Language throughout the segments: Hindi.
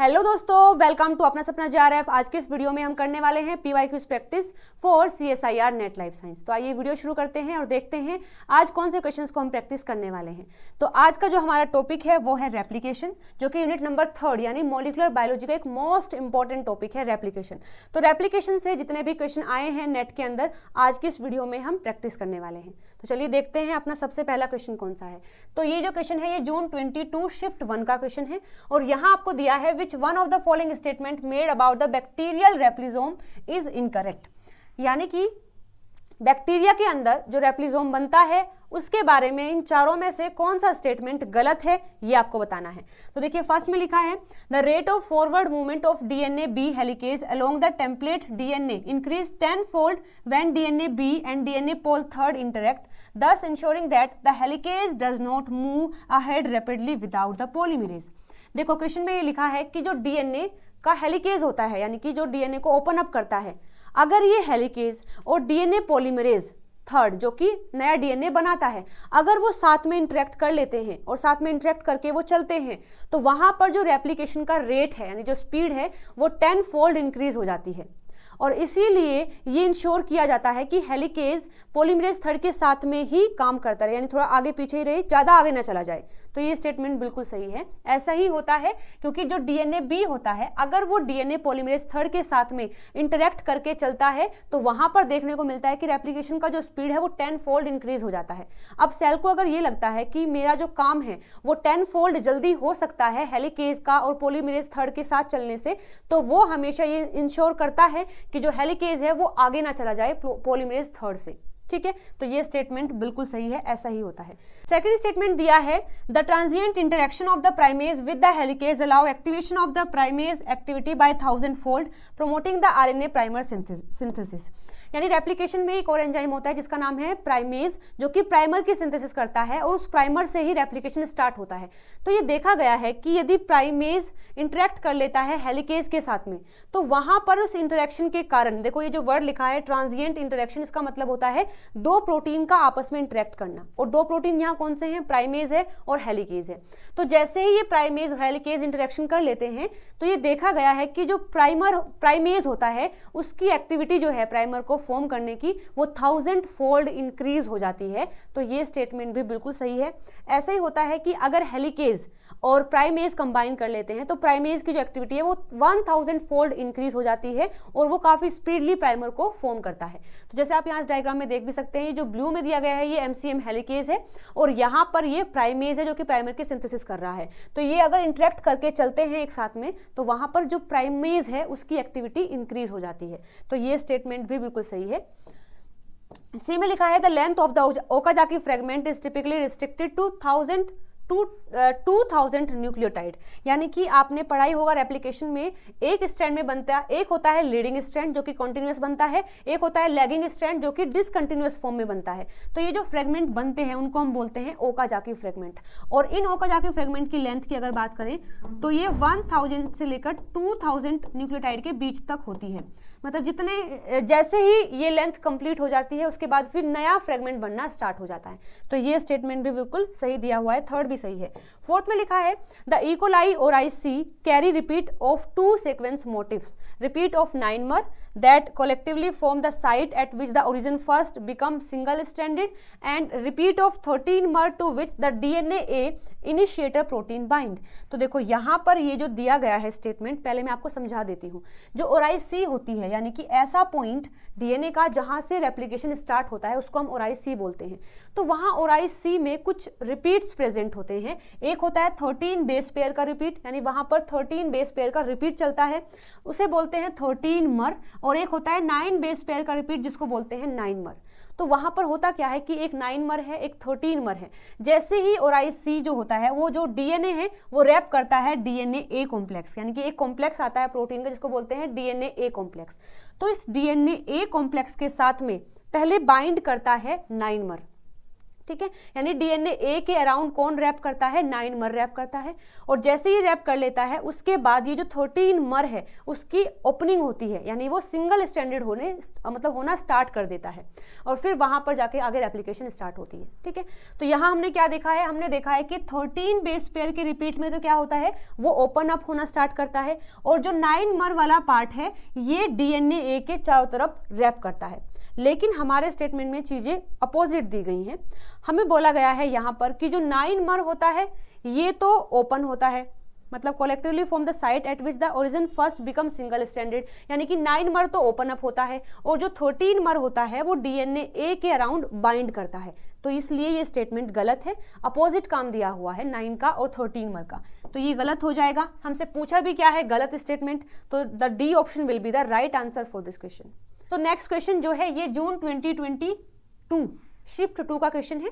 हेलो दोस्तों वेलकम टू अपना सपना जे आज के इस वीडियो में हम करने वाले हैं P Y Qs practice for CSIR NET life science तो आइए वीडियो शुरू करते हैं और देखते हैं आज कौन से क्वेश्चंस को हम प्रैक्टिस करने वाले हैं तो आज का जो हमारा टॉपिक है वो है रेप्लीकेशन जो कि यूनिट नंबर थर्ड यानी मोलिकुलर बायोलॉजी का एक मोस्ट इंपॉर्टेंट टॉपिक है रेप्लीकेशन तो रेप्लीकेशन से जितने भी क्वेश्चन आए हैं नेट के अंदर आज के इस वीडियो में हम प्रैक्टिस करने वाले हैं तो चलिए देखते हैं अपना सबसे पहला क्वेश्चन कौन सा है तो ये जो क्वेश्चन है ये जून ट्वेंटी शिफ्ट वन का क्वेश्चन है और यहाँ आपको दिया है which one of the following statement made about the bacterial replisome is incorrect यानी कि बैक्टीरिया के अंदर जो रेप्लीजोम बनता है उसके बारे में इन चारों में से कौन सा स्टेटमेंट गलत है ये आपको बताना है तो देखिए फर्स्ट में लिखा है the rate of forward movement of DNA B helicase along the template DNA increase ten fold when DNA B and DNA pol third interact thus ensuring that the helicase does not move a rapidly without the polymerase देखो क्वेश्चन में ये लिखा है कि जो डीएनए का हेलिकेज होता है यानी कि जो डीएनए को ओपन अप करता है अगर ये हेलिकेज और डीएनए पॉलीमरेज थर्ड जो कि नया डीएनए बनाता है अगर वो साथ में इंटरेक्ट कर लेते हैं और साथ में इंटरेक्ट करके वो चलते हैं तो वहां पर जो रेप्लीकेशन का रेट है यानी जो स्पीड है वो टेन फोल्ड इंक्रीज हो जाती है और इसीलिए ये इंश्योर किया जाता है कि हेलिकेज पोलिमरेज थर्ड के साथ में ही काम करता रहे यानी थोड़ा आगे पीछे ही रहे ज़्यादा आगे ना चला जाए तो ये स्टेटमेंट बिल्कुल सही है ऐसा ही होता है क्योंकि जो डीएनए बी होता है अगर वो डीएनए पॉलीमरेज थर्ड के साथ में इंटरेक्ट करके चलता है तो वहां पर देखने को मिलता है कि रेप्लीकेशन का जो स्पीड है वो टेन फोल्ड इंक्रीज हो जाता है अब सेल को अगर ये लगता है कि मेरा जो काम है वो टेन फोल्ड जल्दी हो सकता है हेलीकेज का और पोलीमरेज थर्ड के साथ चलने से तो वो हमेशा ये इंश्योर करता है कि जो हेलीकेज है वो आगे ना चला जाए पोलीमरेज थर्ड से ठीक है तो ये स्टेटमेंट बिल्कुल सही है ऐसा ही होता है सेकंड स्टेटमेंट दिया है the transient interaction of the primase with the helicase allow activation of the primase activity by thousand fold promoting the RNA primer synthesis यानी रेप्लीकेशन में एक और एंजाइम होता है जिसका नाम है प्राइमेज जो कि प्राइमर की सिंथेसिस करता है और उस प्राइमर से ही रेप्लीकेशन स्टार्ट होता है तो ये देखा गया है कि यदि प्राइमेज इंटरेक्ट कर लेता है हेलिकेज के साथ में तो वहां पर उस इंटरेक्शन के कारण देखो ये जो वर्ड लिखा है ट्रांजिएंट इंटरेक्शन इसका मतलब होता है दो प्रोटीन का आपस में इंटरेक्ट करना और दो प्रोटीन यहाँ कौन से हैं प्राइमेज है और हेलिकेज है तो जैसे ही ये प्राइमेज और हेलिकेज इंटरेक्शन कर लेते हैं तो ये देखा गया है कि जो प्राइमर प्राइमेज होता है उसकी एक्टिविटी जो है प्राइमर को फॉर्म करने की वो थाउजेंड फोल्ड इंक्रीज हो जाती है तो ये स्टेटमेंट भी बिल्कुल सही है ऐसे ही होता है कि अगर हेलिकेज और प्राइमेज कंबाइन कर लेते हैं तो प्राइमेज की जो एक्टिविटी है वो वन थाउजेंड फोल्ड इंक्रीज हो जाती है और वो काफ़ी स्पीडली प्राइमर को फॉर्म करता है तो जैसे आप यहां इस डायग्राम में देख देख भी सकते हैं ये जो ब्लू में दिया गया है ये एमसीएम हेलिकेज है और यहाँ पर ये प्राइमेज है जो कि प्राइमर की सिंथेसिस कर रहा है तो ये अगर इंटरेक्ट करके चलते हैं एक साथ में तो वहाँ पर जो प्राइमेज है उसकी एक्टिविटी इंक्रीज हो जाती है तो ये स्टेटमेंट भी बिल्कुल सही है सी में लिखा है the length of the Okazaki fragment is typically restricted to thousand to two thousand nucleotide यानी कि आपने पढ़ाई होगा रेप्लीकेशन में एक स्टैंड में बनता है एक होता है लीडिंग स्ट्रैंड जो कि कॉन्टिन्यूस बनता है एक होता है लैगिंग स्ट्रैंड जो कि डिसकंटिन्यूस फॉर्म में बनता है तो ये जो फ्रेगमेंट बनते हैं उनको हम बोलते हैं ओकाजाकी फ्रेगमेंट और इन ओकाजाकी फ्रेगमेंट की लेंथ की अगर बात करें तो ये वन थाउजेंड से लेकर टू थाउजेंड न्यूक्लियोटाइड के बीच तक होती है मतलब जितने जैसे ही ये लेंथ कंप्लीट हो जाती है उसके बाद फिर नया फ्रेगमेंट बनना स्टार्ट हो जाता है तो ये स्टेटमेंट भी बिल्कुल सही दिया हुआ है थर्ड भी सही है फोर्थ में लिखा है the E coli e. Ori C carry repeat of two sequence motif repeat of nine mer that collectively form the site at which the origin first become single standard and repeat of thirteen mer to which the D N A initiator protein bind तो देखो यहाँ पर ये जो दिया गया है स्टेटमेंट पहले मैं आपको समझा देती हूँ जो ओराई सी होती है यानी कि ऐसा पॉइंट डीएनए का जहाँ से रेप्लीकेशन स्टार्ट होता है उसको हम ओराई सी बोलते हैं तो वहाँ ओराई सी में कुछ रिपीट्स प्रेजेंट होते हैं एक होता है थर्टीन बेस पेयर का रिपीट यानी वहाँ पर थर्टीन बेस पेयर का रिपीट चलता है उसे बोलते हैं थर्टीन मर और एक होता है नाइन बेस पेयर का रिपीट जिसको बोलते हैं नाइन मर तो वहाँ पर होता क्या है कि एक नाइन मर है एक थर्टीन मर है जैसे ही ओराइस सी जो होता है वो जो डीएनए है वो रैप करता है डीएनए ए कॉम्प्लेक्स यानी कि एक कॉम्प्लेक्स आता है प्रोटीन का जिसको बोलते हैं डीएनए ए कॉम्प्लेक्स तो इस डीएनए ए कॉम्प्लेक्स के साथ में पहले बाइंड करता है नाइन मर ठीक है यानी डीएनए ए के अराउंड कौन रैप करता है नाइन मर रैप करता है और जैसे ही रैप कर लेता है उसके बाद ये जो थर्टीन मर है उसकी ओपनिंग होती है यानी वो सिंगल स्टैंडर्ड होने मतलब होना स्टार्ट कर देता है और फिर वहाँ पर जाके आगे रेप्लीकेशन स्टार्ट होती है ठीक है तो यहाँ हमने क्या देखा है हमने देखा है कि थर्टीन बेस पेयर के रिपीट में तो क्या होता है वो ओपन अप होना स्टार्ट करता है और जो नाइन मर वाला पार्ट है ये डी ए के चारों तरफ रैप करता है लेकिन हमारे स्टेटमेंट में चीज़ें अपोजिट दी गई हैं हमें बोला गया है यहाँ पर कि जो नाइन मर होता है ये तो ओपन होता है मतलब collectively from the site at which the origin first become single standard यानी कि नाइन मर तो ओपन अप होता है और जो थर्टीन मर होता है वो डीएनए ए के अराउंड बाइंड करता है तो इसलिए ये स्टेटमेंट गलत है अपोजिट काम दिया हुआ है नाइन का और थर्टीन मर का तो ये गलत हो जाएगा हमसे पूछा भी क्या है गलत स्टेटमेंट तो the D option will be the right answer for this question तो नेक्स्ट क्वेश्चन जो है ये जून 2022 शिफ्ट टू का क्वेश्चन है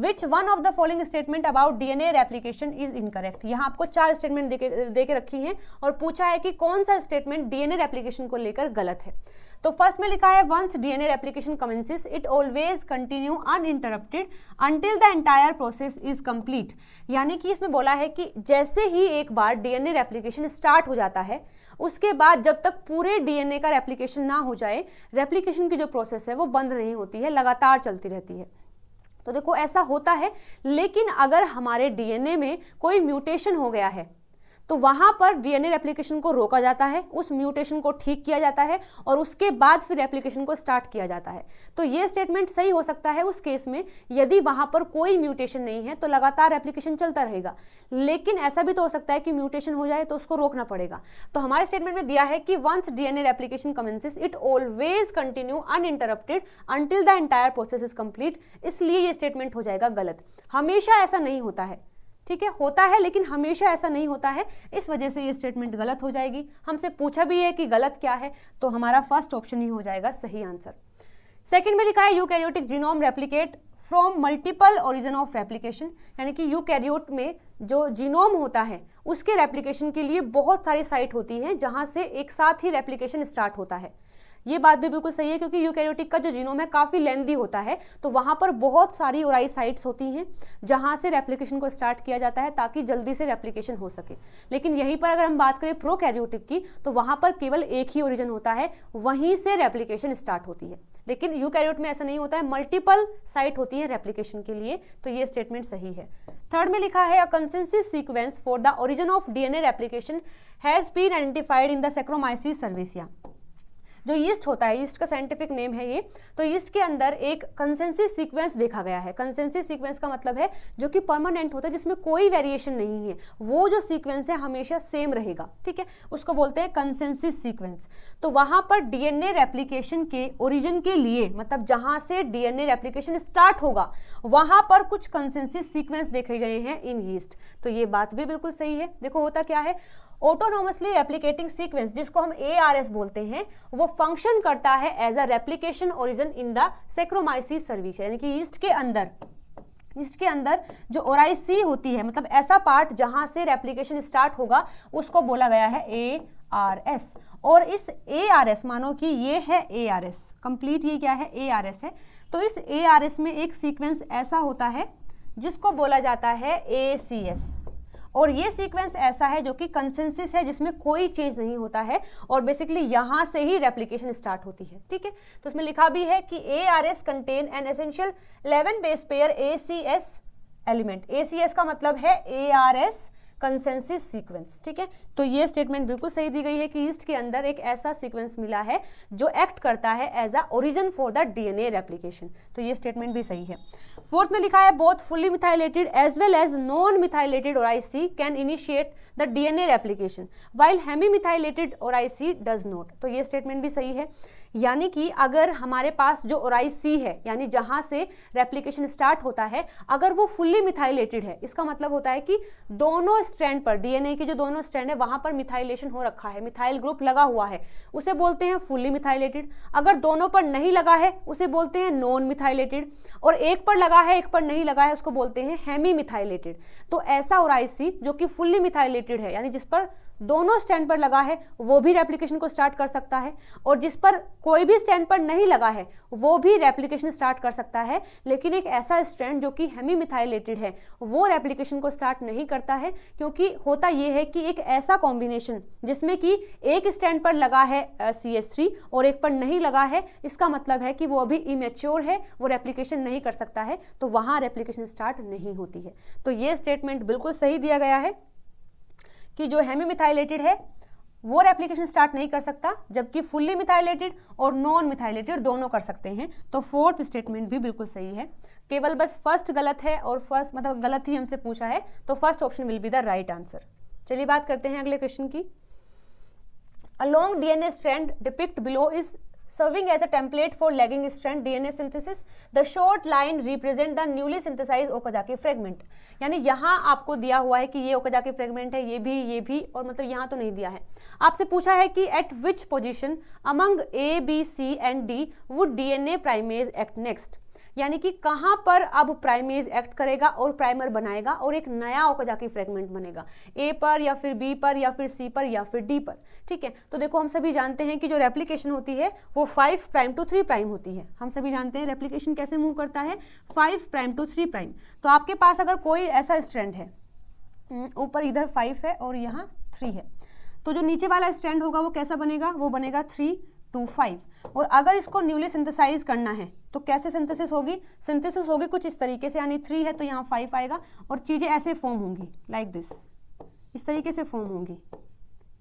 which one of the following statement about DNA replication is incorrect यहाँ आपको चार स्टेटमेंट देके देके रखी हैं और पूछा है कि कौन सा स्टेटमेंट डीएनए रेप्लीकेशन को लेकर गलत है तो फर्स्ट में लिखा है once DNA replication commences it always continue uninterrupted until the entire process is complete यानी कि इसमें बोला है कि जैसे ही एक बार डीएनए रेप्लिकेशन स्टार्ट हो जाता है उसके बाद जब तक पूरे डीएनए का रेप्लीकेशन ना हो जाए रेप्लीकेशन की जो प्रोसेस है वो बंद नहीं होती है लगातार चलती रहती है तो देखो ऐसा होता है लेकिन अगर हमारे डीएनए में कोई म्यूटेशन हो गया है तो वहां पर डीएनए रेप्लीकेशन को रोका जाता है उस म्यूटेशन को ठीक किया जाता है और उसके बाद फिर एप्लीकेशन को स्टार्ट किया जाता है तो ये स्टेटमेंट सही हो सकता है उस केस में यदि वहां पर कोई म्यूटेशन नहीं है तो लगातार एप्लीकेशन चलता रहेगा लेकिन ऐसा भी तो हो सकता है कि म्यूटेशन हो जाए तो उसको रोकना पड़ेगा तो हमारे स्टेटमेंट में दिया है कि once DNA replication commences it always continue uninterrupted until the entire process is complete इसलिए ये स्टेटमेंट हो जाएगा गलत हमेशा ऐसा नहीं होता है ठीक है होता है लेकिन हमेशा ऐसा नहीं होता है इस वजह से ये स्टेटमेंट गलत हो जाएगी हमसे पूछा भी है कि गलत क्या है तो हमारा फर्स्ट ऑप्शन ही हो जाएगा सही आंसर सेकेंड में लिखा है eukaryotic genome replicate from multiple origin of replication यानी कि यूकैरियोट में जो जीनोम होता है उसके रेप्लिकेशन के लिए बहुत सारी साइट होती हैं जहाँ से एक साथ ही रेप्लिकेशन स्टार्ट होता है ये बात भी बिल्कुल सही है क्योंकि यूकैरियोटिक का जो जीनोम है काफ़ी लेंदी होता है तो वहाँ पर बहुत सारी उराई साइट्स होती हैं जहाँ से रेप्लीकेशन को स्टार्ट किया जाता है ताकि जल्दी से रेप्लीकेशन हो सके लेकिन यहीं पर अगर हम बात करें प्रो की तो वहाँ पर केवल एक ही ओरिजन होता है वहीं से रेप्लीकेशन स्टार्ट होती है लेकिन यूकैरियोट में ऐसा नहीं होता है मल्टीपल साइट होती है रेप्लीकेशन के लिए तो ये स्टेटमेंट सही है थर्ड में लिखा है a consensus sequence for the origin of DNA replication has been identified in the Saccharomyces cerevisiae जो ईस्ट होता है ईस्ट का साइंटिफिक नेम है ये तो ईस्ट के अंदर एक कंसेंसी सीक्वेंस देखा गया है कंसेंसी सीक्वेंस का मतलब है जो कि परमानेंट होता है जिसमें कोई वेरिएशन नहीं है वो जो सीक्वेंस है हमेशा सेम रहेगा ठीक है उसको बोलते हैं कंसेंसी सीक्वेंस तो वहाँ पर डीएनए रेप्लीकेशन के ओरिजिन के लिए मतलब जहाँ से डीएनए रेप्लीकेशन स्टार्ट होगा वहाँ पर कुछ कंसेंसी सीक्वेंस देखे गए हैं इन ईस्ट तो ये बात भी बिल्कुल सही है देखो होता क्या है ऑटोनोमसली रेप्लीकेटिंग सीक्वेंस जिसको हम ए आर एस बोलते हैं वो फंक्शन करता है as a replication origin in the Saccharomyces cerevisiae यानी कि ईस्ट के अंदर ईस्ट के अंदर जो ओराइस सी होती है मतलब ऐसा पार्ट जहां से रेप्लीकेशन स्टार्ट होगा उसको बोला गया है ए आर एस और इस ए आर एस मानो कि ये है ए आर एस कंप्लीट ये क्या है ए आर एस है तो इस ए आर एस में एक सीक्वेंस ऐसा होता है जिसको बोला जाता है ए सी एस और ये सीक्वेंस ऐसा है जो कि कंसेंसिस है जिसमें कोई चेंज नहीं होता है और बेसिकली यहाँ से ही रेप्लीकेशन स्टार्ट होती है ठीक है तो उसमें लिखा भी है कि A R S contain an essential eleven base pair A C S element A C S का मतलब है A R S consensus sequence ठीक है तो ये स्टेटमेंट बिल्कुल सही दी गई है कि ईस्ट के अंदर एक ऐसा सीक्वेंस मिला है जो एक्ट करता है as a origin for the DNA replication तो ये स्टेटमेंट भी सही है फोर्थ में लिखा है both fully methylated as well as non methylated oriC can initiate the DNA replication while hemi methylated oriC does not तो ये स्टेटमेंट भी सही है यानी कि अगर हमारे पास जो ओराई सी है यानी जहां से रेप्लीकेशन स्टार्ट होता है अगर वो फुल्ली मिथाइलेटेड है इसका मतलब होता है कि दोनों स्ट्रैंड पर डीएनए के जो दोनों स्ट्रैंड है वहां पर मिथाइलेशन हो रखा है मिथाइल ग्रुप लगा हुआ है उसे बोलते हैं फुल्ली मिथाइलेटेड अगर दोनों पर नहीं लगा है उसे बोलते हैं नॉन मिथाइलेटेड और एक पर लगा है एक पर नहीं लगा है उसको बोलते हैं हेमी मिथाइलेटेड तो ऐसा सी जो कि फुल्ली मिथाइलेटेड है यानी जिस पर दोनों स्टैंड पर लगा है वो भी रेप्लीकेशन को स्टार्ट कर सकता है और जिस पर कोई भी स्टैंड पर नहीं लगा है वो भी रेप्लीकेशन स्टार्ट कर सकता है लेकिन एक ऐसा स्टैंड जो कि हेमी मिथाइलेटेड है वो रेप्लीकेशन को स्टार्ट नहीं करता है क्योंकि होता यह है कि एक ऐसा कॉम्बिनेशन जिसमें कि एक स्टैंड पर लगा है सी एस थ्री और एक पर नहीं लगा है इसका मतलब है कि वो अभी इमेच्योर है वो रेप्लीकेशन नहीं कर सकता है तो वहाँ रेप्लीकेशन स्टार्ट नहीं होती है तो ये स्टेटमेंट बिल्कुल सही दिया गया है कि जो हेमी मिथाइलेटेड है वो रेप्लीकेशन स्टार्ट नहीं कर सकता जबकि फुल्ली मिथाइलेटेड और नॉन मिथाइलेटेड दोनों कर सकते हैं तो फोर्थ स्टेटमेंट भी बिल्कुल सही है केवल बस फर्स्ट गलत है और फर्स्ट मतलब गलत ही हमसे पूछा है तो first option will be the right answer चलिए बात करते हैं अगले क्वेश्चन की along DNA strand depict below is serving as a template for lagging strand DNA synthesis. The short line represent the newly synthesized Okazaki fragment. यानी यहाँ आपको दिया हुआ है कि ये Okazaki fragment है ये भी ये भी और मतलब यहाँ तो नहीं दिया है आपसे पूछा है कि at which position among A, B, C and D would DNA primase act next? यानी कि कहाँ पर अब प्राइमेज एक्ट करेगा और प्राइमर बनाएगा और एक नया ओका जाके फ्रेगमेंट बनेगा ए पर या फिर बी पर या फिर सी पर या फिर डी पर ठीक है तो देखो हम सभी जानते हैं कि जो रेप्लीकेशन होती है वो five prime to three prime होती है हम सभी जानते हैं रेप्लीकेशन कैसे मूव करता है five prime to three prime तो आपके पास अगर कोई ऐसा स्ट्रेंड है हम्म, ऊपर इधर फाइव है और यहाँ थ्री है तो जो नीचे वाला स्टैंड होगा वो कैसा बनेगा वो बनेगा थ्री टू फाइव और अगर इसको न्यूली सिंथेसाइज करना है तो कैसे सिंथेसिस होगी सिंथेसिस होगी कुछ इस तरीके से यानी थ्री है तो यहाँ फाइव आएगा और चीज़ें ऐसे फॉर्म होंगी लाइक दिस इस तरीके से फॉर्म होंगी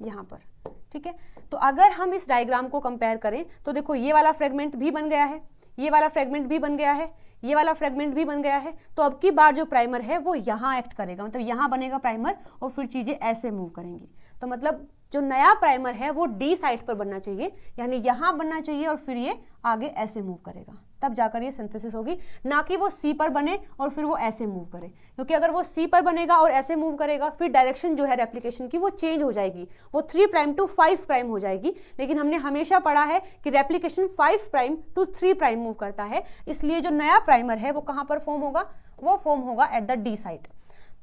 यहाँ पर ठीक है तो अगर हम इस डायग्राम को कंपेयर करें तो देखो ये वाला फ्रेगमेंट भी बन गया है ये वाला फ्रेगमेंट भी बन गया है ये वाला फ्रेगमेंट भी बन गया है तो अब की बार जो प्राइमर है वो यहाँ एक्ट करेगा मतलब यहाँ बनेगा प्राइमर और फिर चीज़ें ऐसे मूव करेंगी तो मतलब जो नया प्राइमर है वो डी साइड पर बनना चाहिए यानी यहाँ बनना चाहिए और फिर ये आगे ऐसे मूव करेगा तब जाकर ये सिंथेसिस होगी ना कि वो सी पर बने और फिर वो ऐसे मूव करे क्योंकि अगर वो सी पर बनेगा और ऐसे मूव करेगा फिर डायरेक्शन जो है रेप्लीकेशन की वो चेंज हो जाएगी वो three prime to five prime हो जाएगी लेकिन हमने हमेशा पढ़ा है कि replication five prime to three prime move करता है इसलिए जो नया प्राइमर है वो कहाँ पर फॉर्म होगा वो फॉर्म होगा एट द डी साइड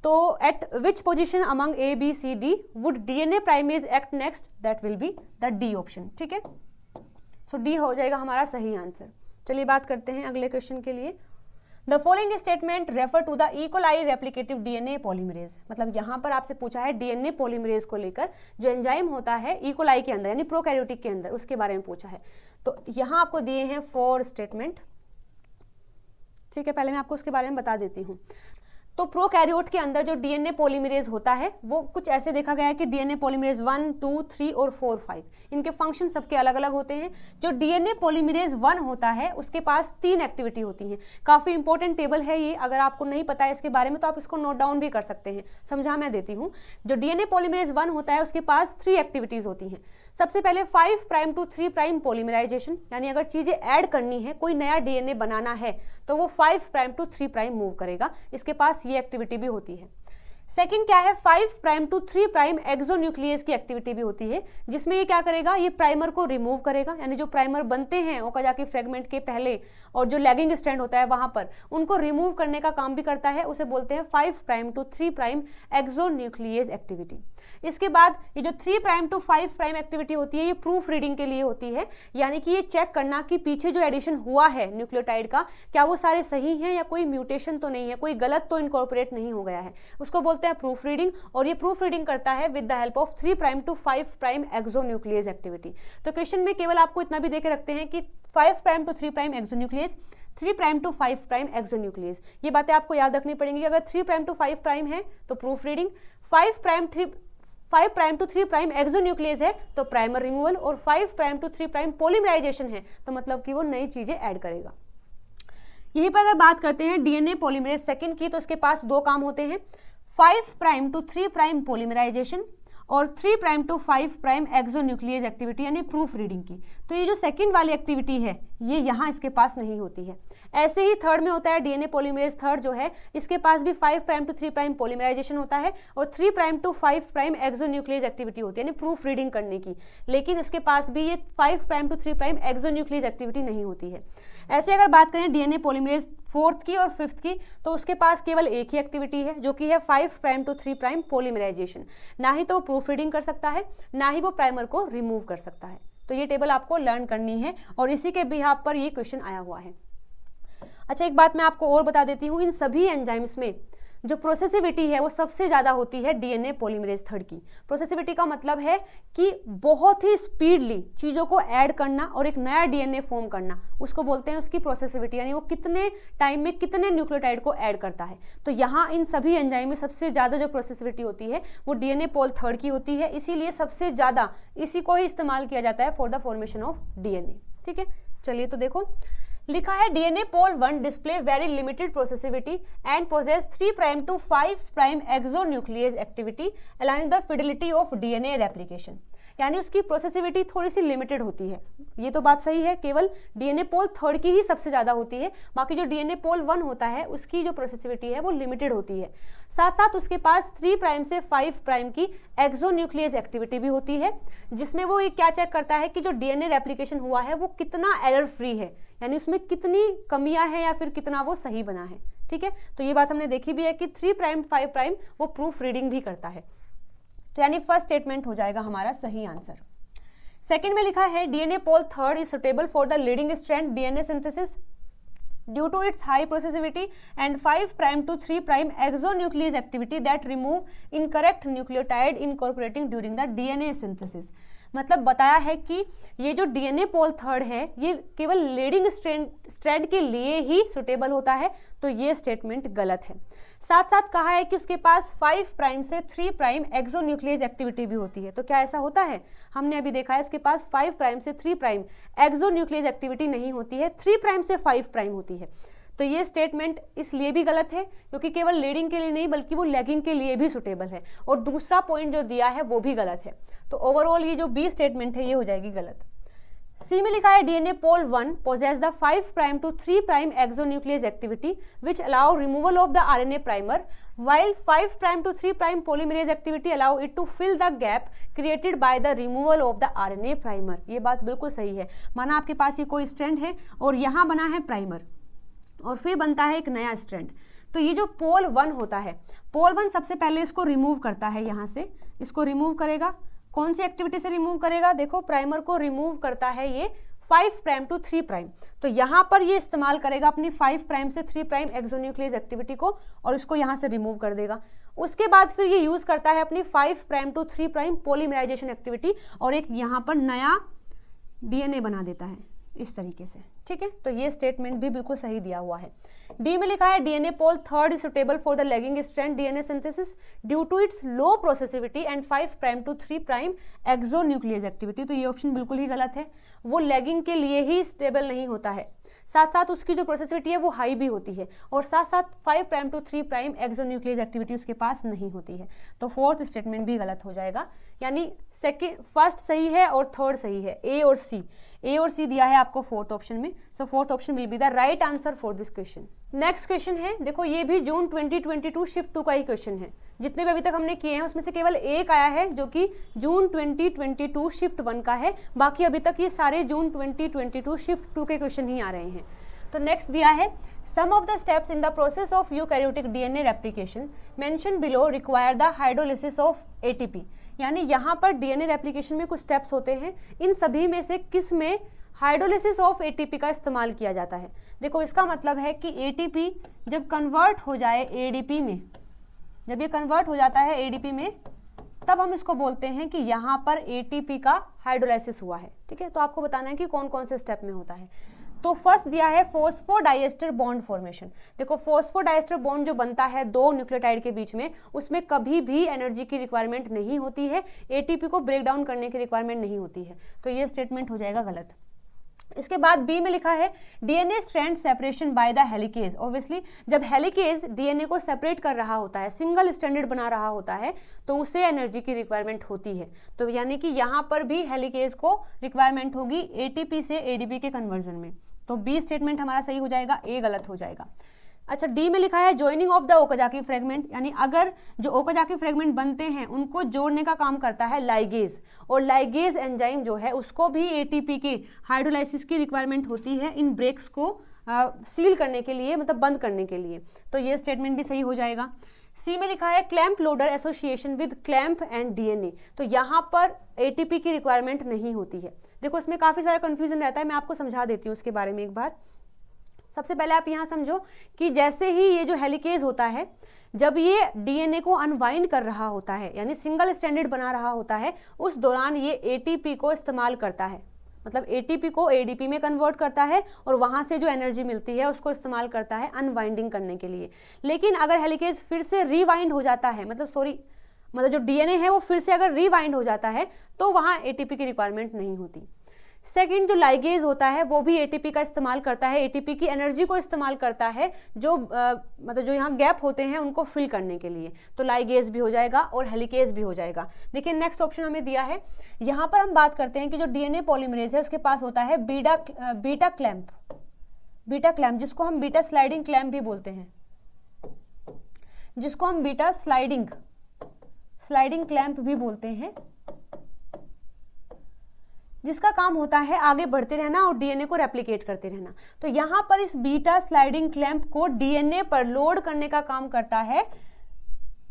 तो at which position among A B C D would DNA primase act next that will be the D option ठीक है सो डी हो जाएगा हमारा सही आंसर चलिए बात करते हैं अगले क्वेश्चन के लिए the following statement refer to the E coli replicative DNA polymerase मतलब यहाँ पर आपसे पूछा है डीएनए पॉलीमरेज को लेकर जो एंजाइम होता है इकोलाई के अंदर यानी प्रोकैरियोटिक के अंदर उसके बारे में पूछा है तो यहाँ आपको दिए हैं फोर स्टेटमेंट ठीक है पहले मैं आपको उसके बारे में बता देती हूँ तो प्रोकैरियोट के अंदर जो डीएनए पॉलीमरेज होता है वो कुछ ऐसे देखा गया है कि DNA polymerase one two three और फोर फाइव इनके फंक्शन सबके अलग अलग होते हैं जो डीएनए पॉलीमरेज वन होता है उसके पास तीन एक्टिविटी होती है काफ़ी इंपॉर्टेंट टेबल है ये अगर आपको नहीं पता है इसके बारे में तो आप इसको नोट डाउन भी कर सकते हैं समझा मैं देती हूँ जो डीएनए पॉलीमरेज वन होता है उसके पास थ्री एक्टिविटीज़ होती हैं सबसे पहले five prime to three prime polymerization यानी अगर चीज़ें ऐड करनी है कोई नया डीएनए बनाना है तो वो five prime to three prime move करेगा इसके पास ये एक्टिविटी भी होती है सेकेंड क्या है five prime to three prime nuclease की एक्टिविटी भी होती है जिसमें ये क्या करेगा ये प्राइमर को रिमूव करेगा यानी जो प्राइमर बनते हैं वो कहा जाके फ्रेगमेंट के पहले और जो लैगिंग स्टैंड होता है वहां पर उनको रिमूव करने का काम भी करता है उसे बोलते हैं five prime to three prime nuclease activity इसके बाद ये जो three prime to five prime activity होती है ये प्रूफ रीडिंग के लिए होती है यानी कि ये चेक करना कि पीछे जो एडिशन हुआ है न्यूक्लियोटाइड का क्या वो सारे सही हैं या कोई म्यूटेशन तो नहीं है कोई गलत तो इनकॉर्पोरेट नहीं हो गया है उसको बोलते होता है प्रूफ रीडिंग और ये प्रूफ रीडिंग करता है with the help of three prime to five prime exonuclease activity तो क्वेश्चन में केवल आपको इतना भी देके रखते हैं कि five prime to three prime exonuclease three prime to five prime exonuclease ये बातें आपको याद रखनी पड़ेंगी अगर three prime to five prime है तो proofreading five prime three five prime to three prime exonuclease है तो प्राइमर रिमूवल और five prime to three prime polymerization है तो मतलब कि वो नई चीज़ें ऐड करेगा यहीं पर अगर बात करते हैं डीएनए पॉलीमरेज सेकंड की तो इसके पास दो काम होते हैं five prime to three prime polymerization और three prime to five prime exonuclease activity यानी प्रूफ रीडिंग की तो ये जो सेकेंड वाली एक्टिविटी है ये यहाँ इसके पास नहीं होती है ऐसे ही थर्ड में होता है डीएनए पॉलीमरेज थर्ड जो है इसके पास भी five prime to three prime polymerization होता है और three prime to five prime nuclease activity होती है यानी प्रूफ रीडिंग करने की लेकिन इसके पास भी ये five prime to three prime nuclease activity नहीं होती है ऐसे अगर बात करें डीएनए पॉलीमरेज फोर्थ की और फिफ्थ की तो उसके पास केवल एक ही एक्टिविटी है जो कि है five prime to three prime polymerization ना ही तो प्रूफ रीडिंग कर सकता है ना ही वो प्राइमर को रिमूव कर सकता है तो ये टेबल आपको लर्न करनी है और इसी के बिहाब पर ये क्वेश्चन आया हुआ है अच्छा एक बात मैं आपको और बता देती हूँ इन सभी एंजाइम्स में जो प्रोसेसिविटी है वो सबसे ज़्यादा होती है डीएनए पॉलीमरेज थर्ड की प्रोसेसिविटी का मतलब है कि बहुत ही स्पीडली चीज़ों को ऐड करना और एक नया डीएनए फॉर्म करना उसको बोलते हैं उसकी प्रोसेसिविटी यानी वो कितने टाइम में कितने न्यूक्लियोटाइड को ऐड करता है तो यहाँ इन सभी एंजाइम में सबसे ज़्यादा जो प्रोसेसिविटी होती है वो डी पोल थर्ड की होती है इसीलिए सबसे ज़्यादा इसी को ही इस्तेमाल किया जाता है for the formation of D ठीक है चलिए तो देखो लिखा है DNA pol one display very limited processivity and process three prime to five prime exo nuclease activity allowing the fidelity of DNA replication यानी उसकी प्रोसेसिविटी थोड़ी सी लिमिटेड होती है ये तो बात सही है केवल डीएनए पोल थर्ड की ही सबसे ज़्यादा होती है बाकी जो डीएनए पोल वन होता है उसकी जो प्रोसेसिविटी है वो लिमिटेड होती है साथ साथ उसके पास थ्री प्राइम से फाइव प्राइम की एक्जोन्यूक्लियस एक्टिविटी भी होती है जिसमें वो ये क्या चेक करता है कि जो डीएनए रेप्लीकेशन हुआ है वो कितना एरर फ्री है यानी उसमें कितनी कमियां हैं या फिर कितना वो सही बना है ठीक है तो ये बात हमने देखी भी है कि थ्री प्राइम फाइव प्राइम वो प्रूफ रीडिंग भी करता है तो यानी फर्स्ट स्टेटमेंट हो जाएगा हमारा सही आंसर सेकेंड में लिखा है DNA pol third is suitable for the leading strength DNA synthesis due to its high processivity and five prime to three prime exo nuclease activity that remove incorrect nucleotide incorporating during the DNA synthesis मतलब बताया है कि ये जो डीएनए पोल थर्ड है ये केवल लीडिंग स्ट्रैंड के लिए ही सुटेबल होता है तो ये स्टेटमेंट गलत है साथ साथ कहा है कि उसके पास फाइव प्राइम से थ्री प्राइम एक्सोन्यूक्लियस एक्टिविटी भी होती है तो क्या ऐसा होता है हमने अभी देखा है उसके पास फाइव प्राइम से थ्री प्राइम एक्सोन्यूक्लियस एक्टिविटी नहीं होती है थ्री प्राइम से फाइव प्राइम होती है तो ये स्टेटमेंट इसलिए भी गलत है क्योंकि केवल लीडिंग के लिए नहीं बल्कि वो लैगिंग के लिए भी सुटेबल है और दूसरा पॉइंट जो दिया है वो भी गलत है तो ओवरऑल ये जो बी स्टेटमेंट है ये हो जाएगी गलत सी में लिखा है DNA pol one possess the five prime to three prime exonuclease activity which allow removal of the RNA primer prime to three prime 3 activity allow it to fill the gap created gap the removal of the R N A primer ये बात बिल्कुल सही है माना आपके पास ये कोई स्ट्रेंड है और यहाँ बना है प्राइमर और फिर बनता है एक नया स्ट्रैंड तो ये जो पोल वन होता है पोल वन सबसे पहले इसको रिमूव करता है यहाँ से इसको रिमूव करेगा कौन सी एक्टिविटी से रिमूव करेगा देखो प्राइमर को रिमूव करता है ये five prime to three prime तो यहाँ पर ये इस्तेमाल करेगा अपनी फाइव प्राइम से थ्री प्राइम एक्सोन्यूक्लियस एक्टिविटी को और इसको यहाँ से रिमूव कर देगा उसके बाद फिर ये यूज़ करता है अपनी five prime to three prime polymerization activity और एक यहाँ पर नया डीएनए बना देता है इस तरीके से ठीक है तो ये स्टेटमेंट भी बिल्कुल सही दिया हुआ है डी में लिखा है DNA pol third is suitable for the lagging strand DNA synthesis due to its low processivity and five prime to three prime exo nuclease activity तो ये ऑप्शन बिल्कुल ही गलत है वो लेगिंग के लिए ही स्टेबल नहीं होता है साथ साथ उसकी जो प्रोसेसिविटी है वो हाई भी होती है और साथ साथ five prime to three prime exo nuclease activity उसके पास नहीं होती है तो फोर्थ स्टेटमेंट भी गलत हो जाएगा यानी सेकेंड फर्स्ट सही है और थर्ड सही है ए और सी ए और सी दिया है आपको फोर्थ ऑप्शन में so fourth option will be the right answer for this question next question है देखो ये भी जून 2022 शिफ्ट टू का ही क्वेश्चन है जितने भी अभी तक हमने किए हैं उसमें से केवल एक आया है जो कि जून 2022 शिफ्ट वन का है बाकी अभी तक ये सारे जून 2022 शिफ्ट टू के क्वेश्चन ही आ रहे हैं तो नेक्स्ट दिया है some of the steps in the process of eukaryotic eukaryotic DNA replication mention below require the hydrolysis of ATP यानी यहाँ पर डीएनए रेप्लिकेशन में कुछ स्टेप्स होते हैं इन सभी में से किस में हाइड्रोलिसिस ऑफ एटीपी का इस्तेमाल किया जाता है देखो इसका मतलब है कि एटीपी जब कन्वर्ट हो जाए एडीपी में जब ये कन्वर्ट हो जाता है एडीपी में तब हम इसको बोलते हैं कि यहाँ पर एटीपी का हाइड्रोलाइसिस हुआ है ठीक है तो आपको बताना है कि कौन कौन से स्टेप में होता है तो फर्स्ट दिया है फोस्फोडाइएस्टर बॉन्ड फॉर्मेशन देखो डाइस्टर बॉन्ड जो बनता है दो न्यूक्लियोटाइड के बीच में उसमें कभी भी एनर्जी की रिक्वायरमेंट नहीं होती है एटीपी को ब्रेक डाउन करने की रिक्वायरमेंट नहीं होती है तो ये स्टेटमेंट हो जाएगा गलत इसके बाद बी में लिखा है DNA strand separation by the helicase obviously जब हेलिकेज डीएनए को सेपरेट कर रहा होता है सिंगल स्टैंडर्ड बना रहा होता है तो उसे एनर्जी की रिक्वायरमेंट होती है तो यानी कि यहां पर भी हेलिकेज को रिक्वायरमेंट होगी एटीपी से एडीपी के कन्वर्जन में तो बी स्टेटमेंट हमारा सही हो जाएगा ए गलत हो जाएगा अच्छा डी में लिखा है joining of the Okazaki fragment यानी अगर जो ओकाजाकी फ्रेगमेंट बनते हैं उनको जोड़ने का काम करता है लाइगेज और लाइगेज एंजाइम जो है उसको भी एटीपी की हाइड्रोलाइसिस की रिक्वायरमेंट होती है इन ब्रेक्स को सील करने के लिए मतलब बंद करने के लिए तो ये स्टेटमेंट भी सही हो जाएगा सी में लिखा है clamp loader association with clamp and a तो यहाँ पर एटीपी की रिक्वायरमेंट नहीं होती है देखो इसमें काफ़ी सारा कन्फ्यूजन रहता है मैं आपको समझा देती हूँ उसके बारे में एक बार सबसे पहले आप यहाँ समझो कि जैसे ही ये जो हेलिकेज होता है जब ये डीएनए को अनवाइंड कर रहा होता है यानी सिंगल स्टैंडर्ड बना रहा होता है उस दौरान ये एटीपी को इस्तेमाल करता है मतलब एटीपी को एडीपी में कन्वर्ट करता है और वहाँ से जो एनर्जी मिलती है उसको इस्तेमाल करता है अनवाइंडिंग करने के लिए लेकिन अगर हेलिकेज फिर से रिवाइंड हो जाता है मतलब सॉरी मतलब जो डीएनए है वो फिर से अगर रिवाइंड हो जाता है तो वहाँ एटीपी की रिक्वायरमेंट नहीं होती सेकेंड जो लाइगेज होता है वो भी एटीपी का इस्तेमाल करता है एटीपी की एनर्जी को इस्तेमाल करता है जो आ, मतलब जो यहाँ गैप होते हैं उनको फिल करने के लिए तो लाइगेज भी हो जाएगा और हेलिकेज भी हो जाएगा देखिए नेक्स्ट ऑप्शन हमें दिया है यहाँ पर हम बात करते हैं कि जो डीएनए पॉलीमरेज है उसके पास होता है beta beta clamp beta clamp जिसको हम बीटा स्लाइडिंग क्लैम्प भी बोलते हैं जिसको हम बीटा स्लाइडिंग स्लाइडिंग क्लैंप भी बोलते हैं जिसका काम होता है आगे बढ़ते रहना और डीएनए को रेप्लिकेट करते रहना तो यहां पर इस बीटा स्लाइडिंग क्लैंप को डीएनए पर लोड करने का काम करता है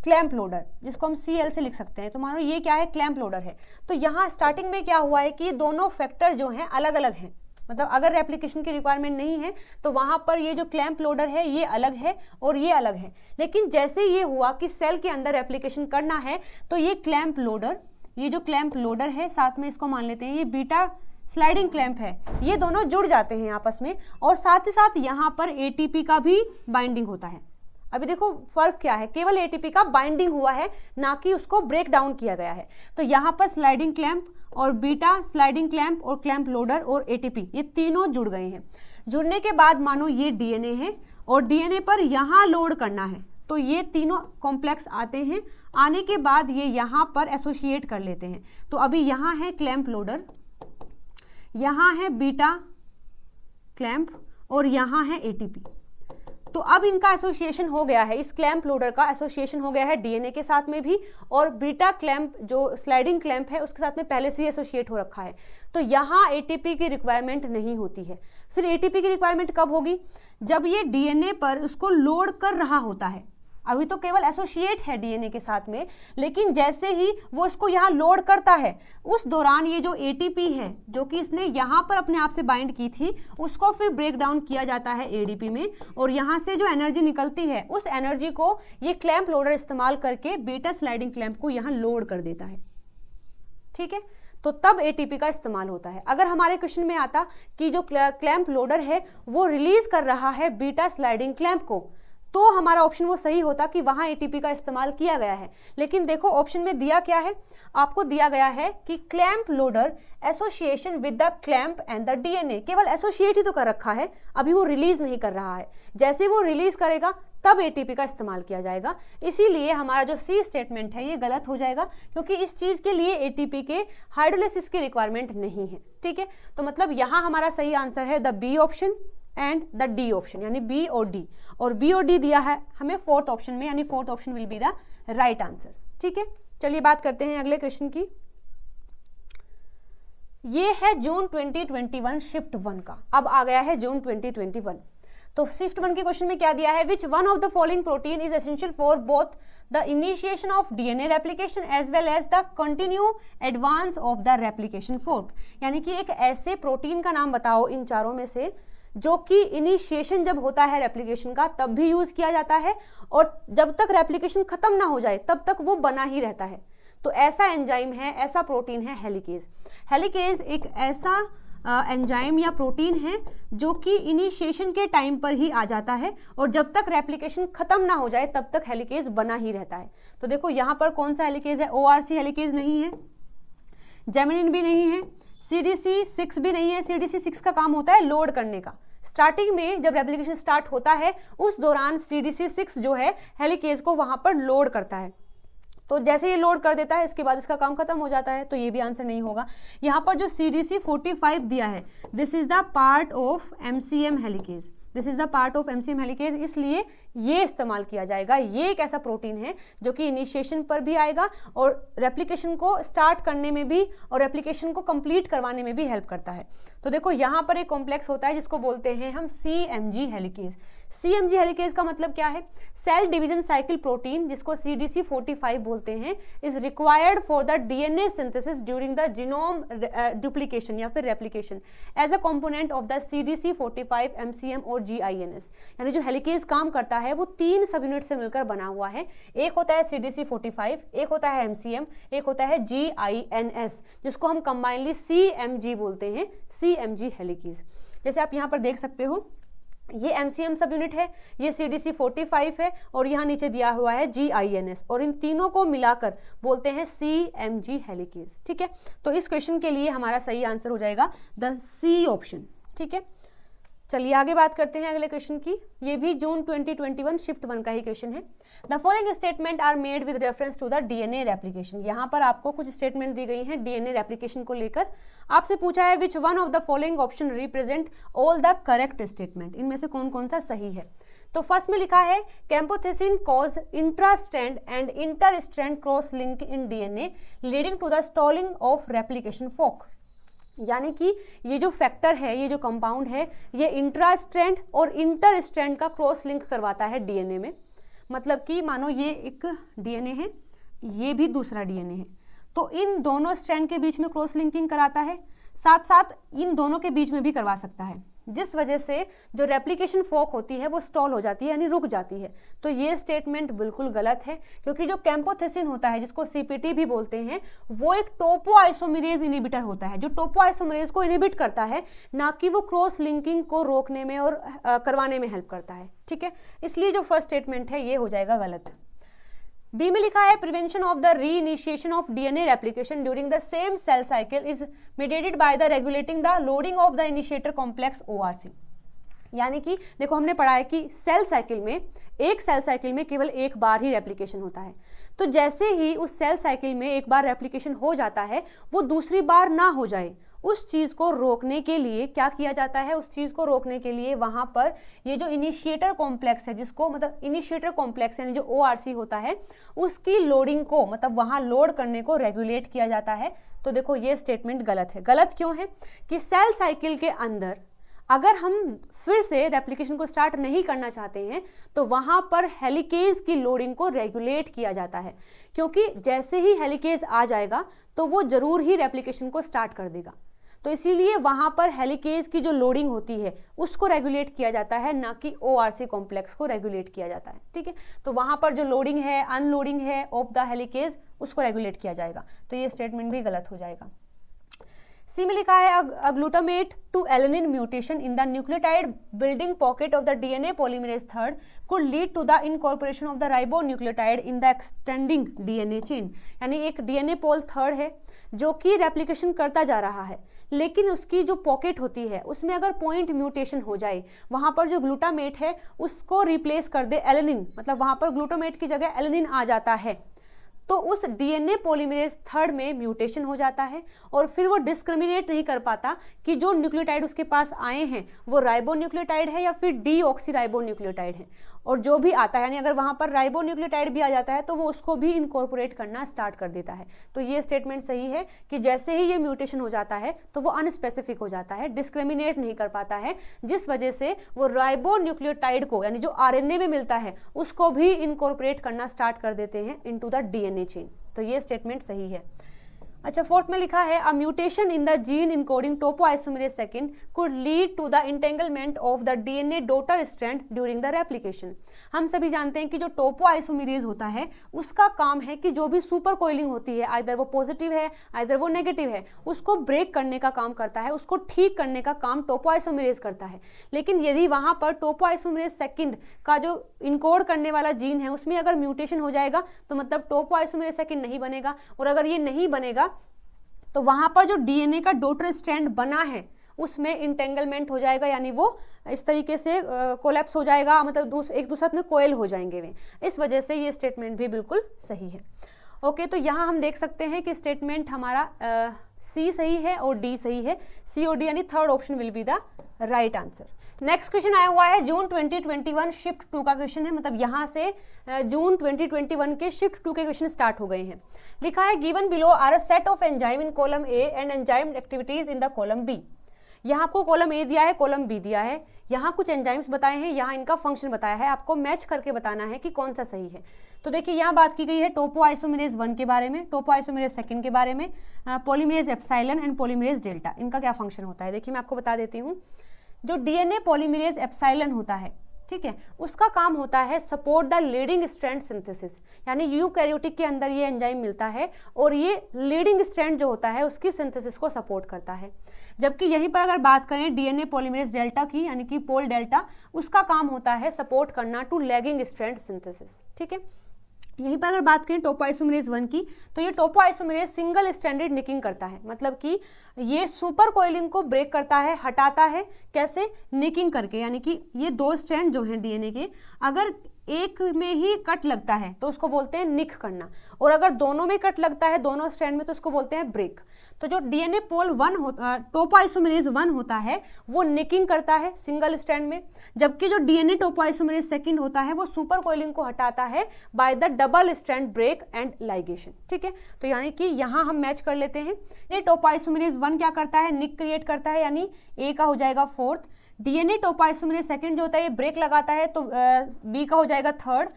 क्लैंप लोडर जिसको हम सी एल से लिख सकते हैं तो मानो ये क्या है क्लैंप लोडर है तो यहाँ स्टार्टिंग में क्या हुआ है कि दोनों फैक्टर जो हैं अलग अलग हैं मतलब अगर एप्लीकेशन की रिक्वायरमेंट नहीं है तो वहाँ पर ये जो क्लैम्प लोडर है ये अलग है और ये अलग है लेकिन जैसे ये हुआ कि सेल के अंदर एप्लीकेशन करना है तो ये क्लैम्प लोडर ये जो क्लैम्प लोडर है साथ में इसको मान लेते हैं ये बीटा स्लाइडिंग क्लैम्प है ये दोनों जुड़ जाते हैं आपस में और साथ ही साथ यहाँ पर ए का भी बाइंडिंग होता है अभी देखो फर्क क्या है केवल एटीपी का बाइंडिंग हुआ है ना कि उसको ब्रेक डाउन किया गया है तो यहाँ पर स्लाइडिंग क्लैम्प और बीटा स्लाइडिंग क्लैंप और क्लैंप लोडर और एटीपी ये तीनों जुड़ गए हैं जुड़ने के बाद मानो ये डीएनए है और डीएनए पर यहाँ लोड करना है तो ये तीनों कॉम्प्लेक्स आते हैं आने के बाद ये यहाँ पर एसोशिएट कर लेते हैं तो अभी यहाँ है क्लैंप लोडर यहाँ है बीटा क्लैंप और यहाँ है एटीपी तो अब इनका एसोसिएशन हो गया है इस क्लैम्प लोडर का एसोसिएशन हो गया है डीएनए के साथ में भी और बीटा क्लैम्प जो स्लाइडिंग क्लैम्प है उसके साथ में पहले से ही एसोसिएट हो रखा है तो यहाँ एटीपी की रिक्वायरमेंट नहीं होती है फिर एटीपी की रिक्वायरमेंट कब होगी जब ये डीएनए पर उसको लोड कर रहा होता है अभी तो केवल एसोसिएट है डीएनए के साथ में लेकिन जैसे ही वो इसको यहाँ लोड करता है उस दौरान ये जो एटीपी है जो कि इसने यहाँ पर अपने आप से बाइंड की थी उसको फिर ब्रेक डाउन किया जाता है एडीपी में और यहाँ से जो एनर्जी निकलती है उस एनर्जी को ये क्लैम्प लोडर इस्तेमाल करके बीटा स्लाइडिंग क्लैम्प को यहाँ लोड कर देता है ठीक है तो तब ए का इस्तेमाल होता है अगर हमारे क्वेश्चन में आता कि जो क्लैम्प लोडर है वो रिलीज कर रहा है बीटा स्लाइडिंग क्लैम्प को तो हमारा ऑप्शन वो सही होता कि वहाँ एटीपी का इस्तेमाल किया गया है लेकिन देखो ऑप्शन में दिया क्या है आपको दिया गया है कि clamp loader association with the clamp and the DNA केवल एसोसिएट ही तो कर रखा है अभी वो रिलीज नहीं कर रहा है जैसे वो रिलीज करेगा तब एटीपी का इस्तेमाल किया जाएगा इसीलिए हमारा जो सी स्टेटमेंट है ये गलत हो जाएगा क्योंकि इस चीज़ के लिए एटीपी के हाइड्रोलिसिस की रिक्वायरमेंट नहीं है ठीक है तो मतलब यहाँ हमारा सही आंसर है the B option and the D option यानी बी और डी और बी और डी दिया है हमें फोर्थ ऑप्शन में यानी fourth option will be the right answer ठीक है चलिए बात करते हैं अगले क्वेश्चन की ये है जून 2021 शिफ्ट वन का अब आ गया है जून 2021 तो शिफ्ट वन के क्वेश्चन में क्या दिया है which one of the following protein is essential for both the initiation of DNA replication as well as the continue advance of the replication fork यानी कि एक ऐसे प्रोटीन का नाम बताओ इन चारों में से जो कि इनिशिएशन जब होता है रेप्लीकेशन का तब भी यूज़ किया जाता है और जब तक रेप्लीकेशन ख़त्म ना हो जाए तब तक वो बना ही रहता है तो ऐसा एंजाइम है ऐसा प्रोटीन है हेलिकेज हेलिकेज एक ऐसा एंजाइम या प्रोटीन है जो कि इनिशिएशन के टाइम पर ही आ जाता है और जब तक रेप्लिकेशन ख़त्म ना हो जाए तब तक हेलिकेज बना ही रहता है तो देखो यहाँ पर कौन सा हेलिकेज है ओ आर सी हेलिकेज नहीं है जेमिनिन भी नहीं है सी डी सी सिक्स भी नहीं है सी डी सी सिक्स का काम होता है लोड करने का स्टार्टिंग में जब रेप्लीकेशन स्टार्ट होता है उस दौरान सी डी सी सिक्स जो है हेलीकेज को वहाँ पर लोड करता है तो जैसे ये लोड कर देता है इसके बाद इसका काम खत्म हो जाता है तो ये भी आंसर नहीं होगा यहाँ पर जो C D C forty five दिया है this is the part of M C M helicase this is the part of MCM helicase इसलिए ये इस्तेमाल किया जाएगा ये एक ऐसा प्रोटीन है जो कि इनिशिएशन पर भी आएगा और रेप्लीकेशन को स्टार्ट करने में भी और रेप्लीकेशन को कंप्लीट करवाने में भी हेल्प करता है तो देखो यहाँ पर एक कॉम्प्लेक्स होता है जिसको बोलते हैं हम C M G helicase C M G helicase का मतलब क्या है सेल डिवीजन साइकिल प्रोटीन जिसको C D C forty five बोलते हैं is required for the D N A synthesis during the genome duplication या फिर replication as a component of the C D C forty five M C M और जी आई एन एस यानी जो हेलिकेज काम करता है वो तीन सब यूनिट से मिलकर बना हुआ है एक होता है C D C forty five एक होता है एम सी एम एक होता है जी आई एन एस जिसको हम कंबाइनली सी एम जी बोलते हैं सी एम जी हेलिकीज जैसे आप यहाँ पर देख सकते हो ये M C M subunit है ये C D C forty five है और यहाँ नीचे दिया हुआ है जी आई एन एस और इन तीनों को मिलाकर बोलते हैं सी एम जी हेलिकीज ठीक है तो इस क्वेश्चन के लिए हमारा सही आंसर हो जाएगा द सी ऑप्शन ठीक है चलिए आगे बात करते हैं अगले क्वेश्चन की ये भी जून 2021 शिफ्ट वन का ही क्वेश्चन है the following statement are made with reference to the DNA replication यहाँ पर आपको कुछ स्टेटमेंट दी गई हैं डीएनए रेप्लीकेशन को लेकर आपसे पूछा है which one of the following option represent all the correct statement इनमें से कौन कौन सा सही है तो फर्स्ट में लिखा है camptothecin cause intrastrand and interstrand cross link in DNA leading to the stalling of replication fork यानी कि ये जो फैक्टर है ये जो कंपाउंड है ये इंट्रा स्ट्रेंड और इंटर स्ट्रेंड का क्रॉस लिंक करवाता है डीएनए में मतलब कि मानो ये एक डीएनए है ये भी दूसरा डीएनए है तो इन दोनों स्ट्रैंड के बीच में क्रॉस लिंकिंग कराता है साथ साथ इन दोनों के बीच में भी करवा सकता है जिस वजह से जो रेप्लिकेशन फोक होती है वो स्टॉल हो जाती है यानी रुक जाती है तो ये स्टेटमेंट बिल्कुल गलत है क्योंकि जो कैंपोथेसिन होता है जिसको सीपीटी भी बोलते हैं वो एक टोपो आइसोमरेज इनिबिटर होता है जो टोपो आइसोमरेज को इनिबिट करता है ना कि वो क्रॉस लिंकिंग को रोकने में और आ, करवाने में हेल्प करता है ठीक है इसलिए जो फर्स्ट स्टेटमेंट है ये हो जाएगा गलत बी में लिखा है prevention of the reinitiation of DNA replication during the same cell cycle is mediated by the regulating the loading of the initiator complex ORC यानी कि देखो हमने पढ़ा है कि सेल साइकिल में एक सेल साइकिल में केवल एक बार ही रेप्लीकेशन होता है तो जैसे ही उस सेल साइकिल में एक बार रेप्लीकेशन हो जाता है वो दूसरी बार ना हो जाए उस चीज़ को रोकने के लिए क्या किया जाता है उस चीज़ को रोकने के लिए वहाँ पर ये जो इनिशिएटर कॉम्प्लेक्स है जिसको मतलब इनिशिएटर कॉम्प्लेक्स यानी जो ओ होता है उसकी लोडिंग को मतलब वहाँ लोड करने को रेगुलेट किया जाता है तो देखो ये स्टेटमेंट गलत है गलत क्यों है कि सेल साइकिल के अंदर अगर हम फिर से रेप्लीकेशन को स्टार्ट नहीं करना चाहते हैं तो वहाँ पर हेलिकेज की लोडिंग को रेगुलेट किया जाता है क्योंकि जैसे ही हेलिकेज आ जाएगा तो वो ज़रूर ही रेप्लीकेशन को स्टार्ट कर देगा तो इसीलिए वहाँ पर हेलिकेज की जो लोडिंग होती है उसको रेगुलेट किया जाता है ना कि ओ कॉम्प्लेक्स को रेगुलेट किया जाता है ठीक है तो वहाँ पर जो लोडिंग है अनलोडिंग है ऑफ द हेलिकेज उसको रेगुलेट किया जाएगा तो ये स्टेटमेंट भी गलत हो जाएगा सी में लिखा है a glutamate to alanine mutation in the nucleotide building pocket of the DNA polymerase third could lead to the incorporation of the ribonucleotide in the extending DNA chain यानी एक डीएनए पोल थर्ड है जो कि रेप्लीकेशन करता जा रहा है लेकिन उसकी जो पॉकेट होती है उसमें अगर पॉइंट म्यूटेशन हो जाए वहाँ पर जो ग्लूटामेट है उसको रिप्लेस कर दे एलनिन मतलब वहाँ पर ग्लूटामेट की जगह एलनिन आ जाता है तो उस डीएनए पॉलीमरेज थर्ड में म्यूटेशन हो जाता है और फिर वो डिस्क्रिमिनेट नहीं कर पाता कि जो न्यूक्लियोटाइड उसके पास आए हैं वो राइबो न्यूक्लियोटाइड है या फिर डी ऑक्सी न्यूक्लियोटाइड है और जो भी आता है यानी अगर वहाँ पर राइबोन्यूक्लियोटाइड भी आ जाता है तो वो उसको भी इनकॉर्पोरेट करना स्टार्ट कर देता है तो ये स्टेटमेंट सही है कि जैसे ही ये म्यूटेशन हो जाता है तो वो अनस्पेसिफिक हो जाता है डिस्क्रिमिनेट नहीं कर पाता है जिस वजह से वो राइबोन्यूक्लियोटाइड को यानी जो आर में मिलता है उसको भी इनकॉर्पोरेट करना स्टार्ट कर देते हैं इन द डी चेन तो ये स्टेटमेंट सही है अच्छा फोर्थ में लिखा है a mutation in the gene encoding isomerase second could lead to the entanglement of the DNA daughter strand during the replication हम सभी जानते हैं कि जो टोपो आइसोमेरेज होता है उसका काम है कि जो भी सुपर कोइलिंग होती है आइधर वो पॉजिटिव है आइधर वो नेगेटिव है उसको ब्रेक करने का काम करता है उसको ठीक करने का काम टोपो आइसोमेरेज करता है लेकिन यदि वहाँ पर टोपो आइसोमेरेज सेकंड का जो इनकोड करने वाला जीन है उसमें अगर म्यूटेशन हो जाएगा तो मतलब टोपो आइसोमेरेज सेकंड नहीं बनेगा और अगर ये नहीं बनेगा तो वहाँ पर जो डीएनए का डोटर स्टैंड बना है उसमें इंटेंगलमेंट हो जाएगा यानी वो इस तरीके से कोलेप्स हो जाएगा मतलब दूस, एक दूसरे में कोयल हो जाएंगे वे इस वजह से ये स्टेटमेंट भी बिल्कुल सही है ओके तो यहाँ हम देख सकते हैं कि स्टेटमेंट हमारा सी सही है और डी सही है सी और डी यानी third option will be the right answer next question आया हुआ है जून 2021 शिफ्ट टू का क्वेश्चन है मतलब यहाँ से जून 2021 के शिफ्ट टू के क्वेश्चन स्टार्ट हो गए हैं लिखा है given below are a set of enzyme in column A and enzyme activities in the column B यहाँ आपको कॉलम ए दिया है कॉलम बी दिया है यहाँ कुछ एंजाइम्स बताए हैं यहाँ इनका फंक्शन बताया है आपको मैच करके बताना है कि कौन सा सही है तो देखिए यहाँ बात की गई है टोपो आइसोमरेज वन के बारे में टोपो आइसोमरेज सेकंड के बारे में polymerase epsilon and polymerase delta इनका क्या फंक्शन होता है देखिए मैं आपको बता देती हूँ जो डीएनए पॉलीमरेज एप्साइलन होता है ठीक है उसका काम होता है support the leading strand synthesis यानी यूकैरियोटिक के अंदर ये एंजाइम मिलता है और ये लीडिंग स्ट्रैंड जो होता है उसकी सिंथेसिस को सपोर्ट करता है जबकि यहीं पर अगर बात करें डीएनए पॉलीमरेज डेल्टा की यानी कि पोल डेल्टा उसका काम होता है सपोर्ट करना टू लैगिंग स्ट्रैंड सिंथेसिस ठीक है यहीं पर अगर बात करें टोपो आइसोमरेज वन की तो ये topoisomerase single standard nicking करता है मतलब कि ये सुपर कोयलिंग को ब्रेक करता है हटाता है कैसे निकिंग करके यानी कि ये दो स्टैंड जो हैं डीएनए के अगर एक में ही कट लगता है तो उसको बोलते हैं निक करना और अगर दोनों में कट लगता है दोनों स्ट्रैंड में तो उसको बोलते हैं ब्रेक तो जो डीएनए पोल वन होता टोपाइसोमरेज वन होता है वो निकिंग करता है सिंगल स्ट्रैंड में जबकि जो डीएनए टोपाइसोमरेज सेकंड होता है वो सुपर कोयलिंग को हटाता है by the double strand break and ligation ठीक है तो यानी कि यहाँ हम मैच कर लेते हैं ये टोपाइसोमरेज वन क्या करता है निक क्रिएट करता है यानी ए का हो जाएगा फोर्थ डीएनए टोपाइसोमिने सेकंड जो होता है ये ब्रेक लगाता है तो बी का हो जाएगा थर्ड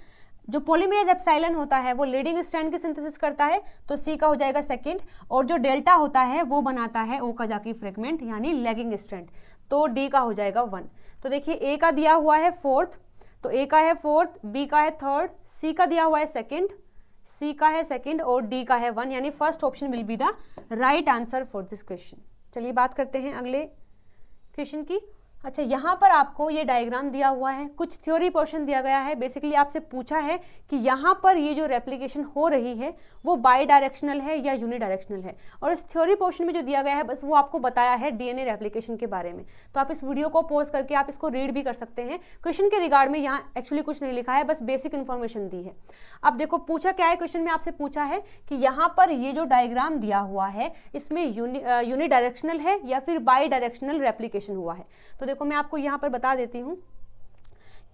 जो पोलीमरेज एप्साइलन होता है वो लीडिंग स्ट्रैंड की सिंथेसिस करता है तो सी का हो जाएगा सेकंड और जो डेल्टा होता है वो बनाता है ओ का जाकी फ्रेगमेंट यानी लेगिंग स्ट्रैंड तो डी का हो जाएगा वन तो देखिए ए का दिया हुआ है फोर्थ तो ए का है फोर्थ बी का है थर्ड सी का दिया हुआ है सेकेंड सी का है सेकेंड और डी का है वन यानी first option will be the right answer for this question चलिए बात करते हैं अगले क्वेश्चन की अच्छा यहाँ पर आपको ये डायग्राम दिया हुआ है कुछ थ्योरी पोर्शन दिया गया है बेसिकली आपसे पूछा है कि यहाँ पर ये जो रेप्लीकेशन हो रही है वो बाई डायरेक्शनल है या यूनि डायरेक्शनल है और इस थ्योरी पोर्शन में जो दिया गया है बस वो आपको बताया है डीएनए रेप्लीकेशन के बारे में तो आप इस वीडियो को पोज करके आप इसको रीड भी कर सकते हैं क्वेश्चन के रिगार्ड में यहाँ एक्चुअली कुछ नहीं लिखा है बस बेसिक इन्फॉर्मेशन दी है अब देखो पूछा क्या है क्वेश्चन में आपसे पूछा है कि यहाँ पर ये जो डायग्राम दिया हुआ है इसमें यूनि डायरेक्शनल है या फिर बाई डायरेक्शनल रेप्लीकेशन हुआ है तो देखो मैं आपको यहाँ पर बता देती हूँ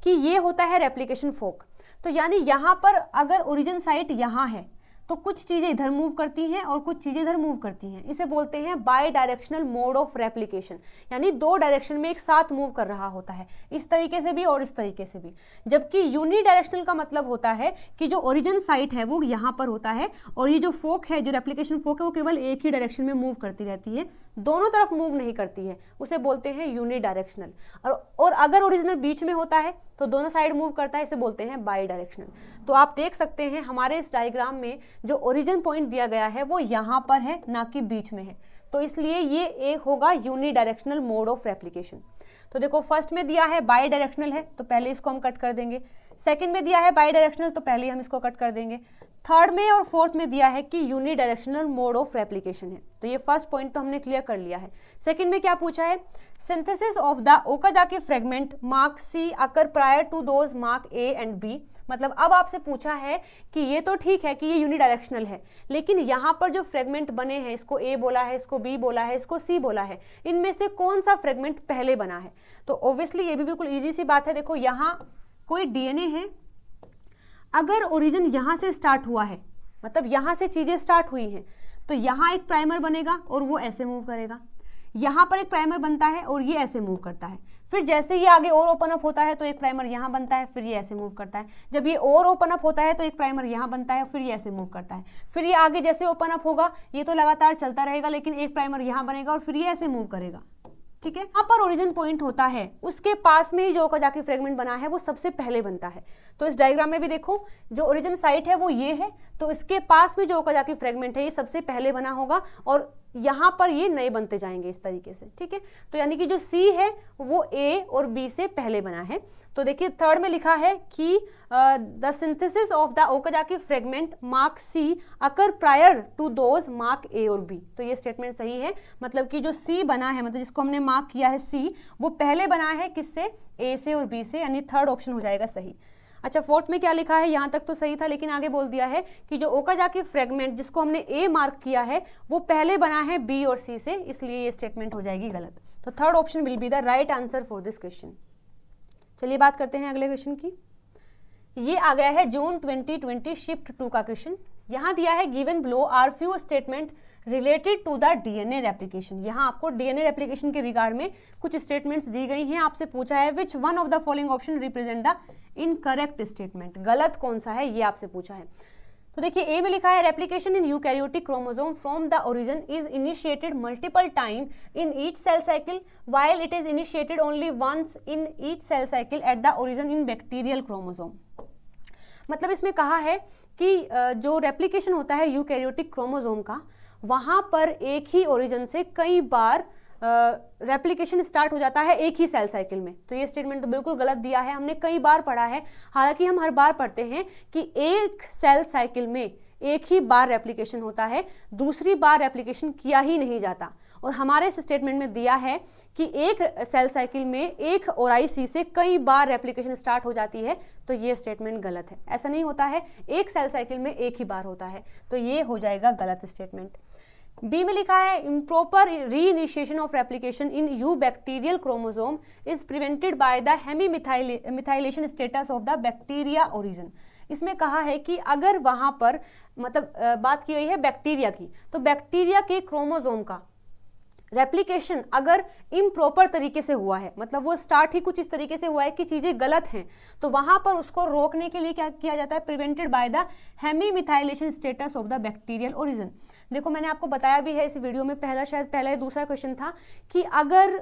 कि ये होता है रेप्लीकेशन फोक तो यानी यहाँ पर अगर ओरिजिन साइट यहाँ है तो कुछ चीज़ें इधर मूव करती हैं और कुछ चीज़ें इधर मूव करती हैं इसे बोलते हैं bidirectional mode of replication यानी दो डायरेक्शन में एक साथ मूव कर रहा होता है इस तरीके से भी और इस तरीके से भी जबकि यूनी डायरेक्शनल का मतलब होता है कि जो ओरिजिन साइट है वो यहाँ पर होता है और ये जो फोक है जो रेप्लीकेशन फोक है वो केवल एक ही डायरेक्शन में मूव करती रहती है दोनों तरफ मूव नहीं करती है उसे बोलते हैं यूनी डायरेक्शनल और, और अगर ओरिजिनल बीच में होता है तो दोनों साइड मूव करता है इसे बोलते हैं बाई डायरेक्शनल तो आप देख सकते हैं हमारे इस डायग्राम में जो ओरिजिन पॉइंट दिया गया है वो यहाँ पर है ना कि बीच में है तो इसलिए ये एक होगा unidirectional mode of replication तो देखो फर्स्ट में दिया है बाई डायरेक्शनल है तो पहले इसको हम कट कर देंगे सेकेंड में दिया है बाई डायरेक्शनल तो पहले हम इसको कट कर देंगे थर्ड में और फोर्थ में दिया है कि unidirectional mode of replication है तो ये फर्स्ट पॉइंट तो हमने क्लियर कर लिया है सेकेंड में क्या पूछा है synthesis of the Okazaki fragment mark C occur prior to those mark A and B मतलब अब आपसे पूछा है कि ये तो ठीक है कि ये यूनिडायरेक्शनल है लेकिन यहाँ पर जो फ्रेगमेंट बने हैं इसको ए बोला है इसको बी बोला है इसको सी बोला है इनमें से कौन सा फ्रेगमेंट पहले बना है तो ओब्वियसली ये भी बिल्कुल ईजी सी बात है देखो यहाँ कोई डीएनए है अगर ओरिजिन यहाँ से स्टार्ट हुआ है मतलब यहाँ से चीज़ें स्टार्ट हुई हैं तो यहाँ एक प्राइमर बनेगा और वो ऐसे मूव करेगा यहाँ पर एक प्राइमर बनता है और ये ऐसे मूव करता है फिर जैसे ये आगे और ओपन अप होता है तो एक प्राइमर यहाँ बनता है फिर ये ऐसे मूव करता है जब ये और ओपन अप होता है तो एक प्राइमर यहाँ बनता है फिर ये ऐसे मूव करता है फिर ये आगे जैसे ओपन अप होगा ये तो लगातार चलता रहेगा लेकिन एक प्राइमर यहाँ बनेगा और फिर ये ऐसे मूव करेगा ठीक है यहाँ पर ओरिजिन पॉइंट होता है उसके पास में ही जो जाके फ्रेगमेंट बना है वो सबसे पहले बनता है तो इस डायग्राम में भी देखो जो ओरिजिन साइट है वो ये है तो इसके पास में जो जाके फ्रेगमेंट है ये सबसे पहले बना होगा और यहां पर ये नए बनते जाएंगे इस तरीके से ठीक है तो यानी कि जो सी है वो ए और बी से पहले बना है तो देखिए थर्ड में लिखा है कि the synthesis of the Okazaki fragment mark C occur prior to those mark A और बी तो ये स्टेटमेंट सही है मतलब कि जो सी बना है मतलब जिसको हमने मार्क किया है सी वो पहले बना है किससे ए से और बी से यानी थर्ड ऑप्शन हो जाएगा सही अच्छा फोर्थ में क्या लिखा है यहाँ तक तो सही था लेकिन आगे बोल दिया है कि जो ओकाजाकी फ्रेगमेंट जिसको हमने ए मार्क किया है वो पहले बना है बी और सी से इसलिए ये स्टेटमेंट हो जाएगी गलत तो third option will be the right answer for this question चलिए बात करते हैं अगले क्वेश्चन की ये आ गया है जून 2020 शिफ्ट टू का क्वेश्चन यहाँ दिया है given below are few statement related to the DNA replication यहाँ आपको डीएनए रेप्लीकेशन के रिगार्ड में कुछ स्टेटमेंट्स दी गई हैं आपसे पूछा है which one of the following option represent the incorrect statement गलत कौन सा है ये आपसे पूछा है तो देखिए ए में लिखा है replication in eukaryotic chromosome from the origin is initiated multiple time in each cell cycle while it is initiated only once in each cell cycle at the origin in bacterial chromosome मतलब इसमें कहा है कि जो रेप्लीकेशन होता है यूकैरियोटिक क्रोमोजोम का वहाँ पर एक ही ओरिजिन से कई बार रेप्लीकेशन स्टार्ट हो जाता है एक ही सेल साइकिल में तो ये स्टेटमेंट तो बिल्कुल गलत दिया है हमने कई बार पढ़ा है हालांकि हम हर बार पढ़ते हैं कि एक सेल साइकिल में एक ही बार रेप्लीकेशन होता है दूसरी बार रेप्लीकेशन किया ही नहीं जाता और हमारे इस स्टेटमेंट में दिया है कि एक सेल साइकिल में एक और से कई बार रेप्लीकेशन स्टार्ट हो जाती है तो ये स्टेटमेंट गलत है ऐसा नहीं होता है एक सेल साइकिल में एक ही बार होता है तो ये हो जाएगा गलत स्टेटमेंट बी में लिखा है improper reinitiation of replication in eubacterial chromosome is prevented by the hemimethylation status of the bacteria origin इसमें कहा है कि अगर वहाँ पर मतलब बात की गई है बैक्टीरिया की तो बैक्टीरिया के क्रोमोजोम का रेप्लीकेशन अगर इम्प्रॉपर तरीके से हुआ है मतलब वो स्टार्ट ही कुछ इस तरीके से हुआ है कि चीज़ें गलत हैं तो वहाँ पर उसको रोकने के लिए क्या किया जाता है prevented by the hemimethylation status of the bacterial origin देखो मैंने आपको बताया भी है इस वीडियो में पहला शायद पहला या दूसरा क्वेश्चन था कि अगर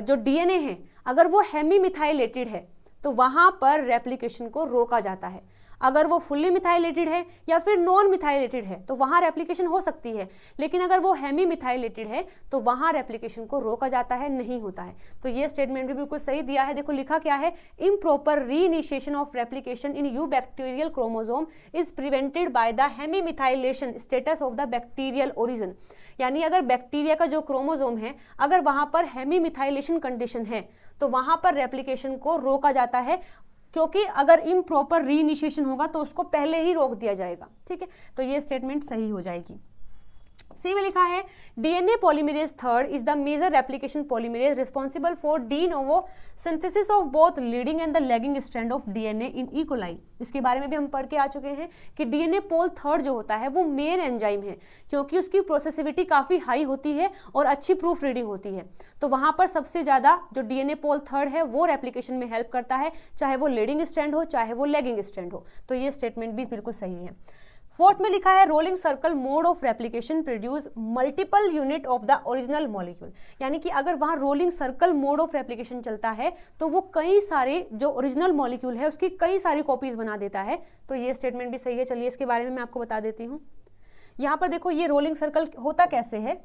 जो ए है अगर वो हेमी मिथाइलेटेड है तो वहाँ पर रेप्लीकेशन को रोका जाता है अगर वो फुल्ली मिथाइलेटेड है या फिर नॉन मिथाइलेटेड है तो वहाँ रेप्लीकेशन हो सकती है लेकिन अगर वो हैमी मिथाइलेटेड है तो वहाँ रेप्लीकेशन को रोका जाता है नहीं होता है तो ये स्टेटमेंट भी बिल्कुल सही दिया है देखो लिखा क्या है improper reinitiation of replication in eubacterial chromosome is prevented by the hemimethylation status of the bacterial origin यानी अगर बैक्टीरिया का जो क्रोमोजोम है अगर वहाँ पर हेमी मिथाइलेशन कंडीशन है तो वहाँ पर रेप्लीकेशन को रोका जाता है क्योंकि अगर इम्प्रॉपर री होगा तो उसको पहले ही रोक दिया जाएगा ठीक है तो ये स्टेटमेंट सही हो जाएगी सी में लिखा है DNA polymerase third is the major replication polymerase responsible for de novo synthesis of both leading and the lagging strand of DNA in E coli इसके बारे में भी हम पढ़ के आ चुके हैं कि डीएनए पोल थर्ड जो होता है वो मेन एंजाइम है क्योंकि उसकी प्रोसेसिविटी काफ़ी हाई होती है और अच्छी प्रूफ रीडिंग होती है तो वहाँ पर सबसे ज़्यादा जो डीएनए पोल थर्ड है वो रेप्लीकेशन में हेल्प करता है चाहे वो लीडिंग स्ट्रैंड हो चाहे वो लेगिंग स्ट्रैंड हो तो ये स्टेटमेंट भी बिल्कुल सही है फोर्थ में लिखा है rolling circle mode of replication produce multiple unit of the original molecule यानी कि अगर वहाँ rolling circle mode of replication चलता है तो वो कई सारे जो ओरिजिनल मॉलिक्यूल है उसकी कई सारी कॉपीज बना देता है तो ये स्टेटमेंट भी सही है चलिए इसके बारे में मैं आपको बता देती हूँ यहाँ पर देखो ये रोलिंग सर्कल होता कैसे है